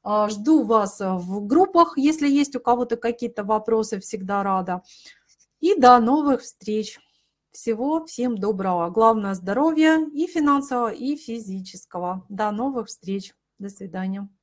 А, жду вас э, в группах, если есть у кого-то какие-то вопросы, всегда рада. И до новых встреч. Всего всем доброго. Главное здоровья и финансового, и физического. До новых встреч. До свидания.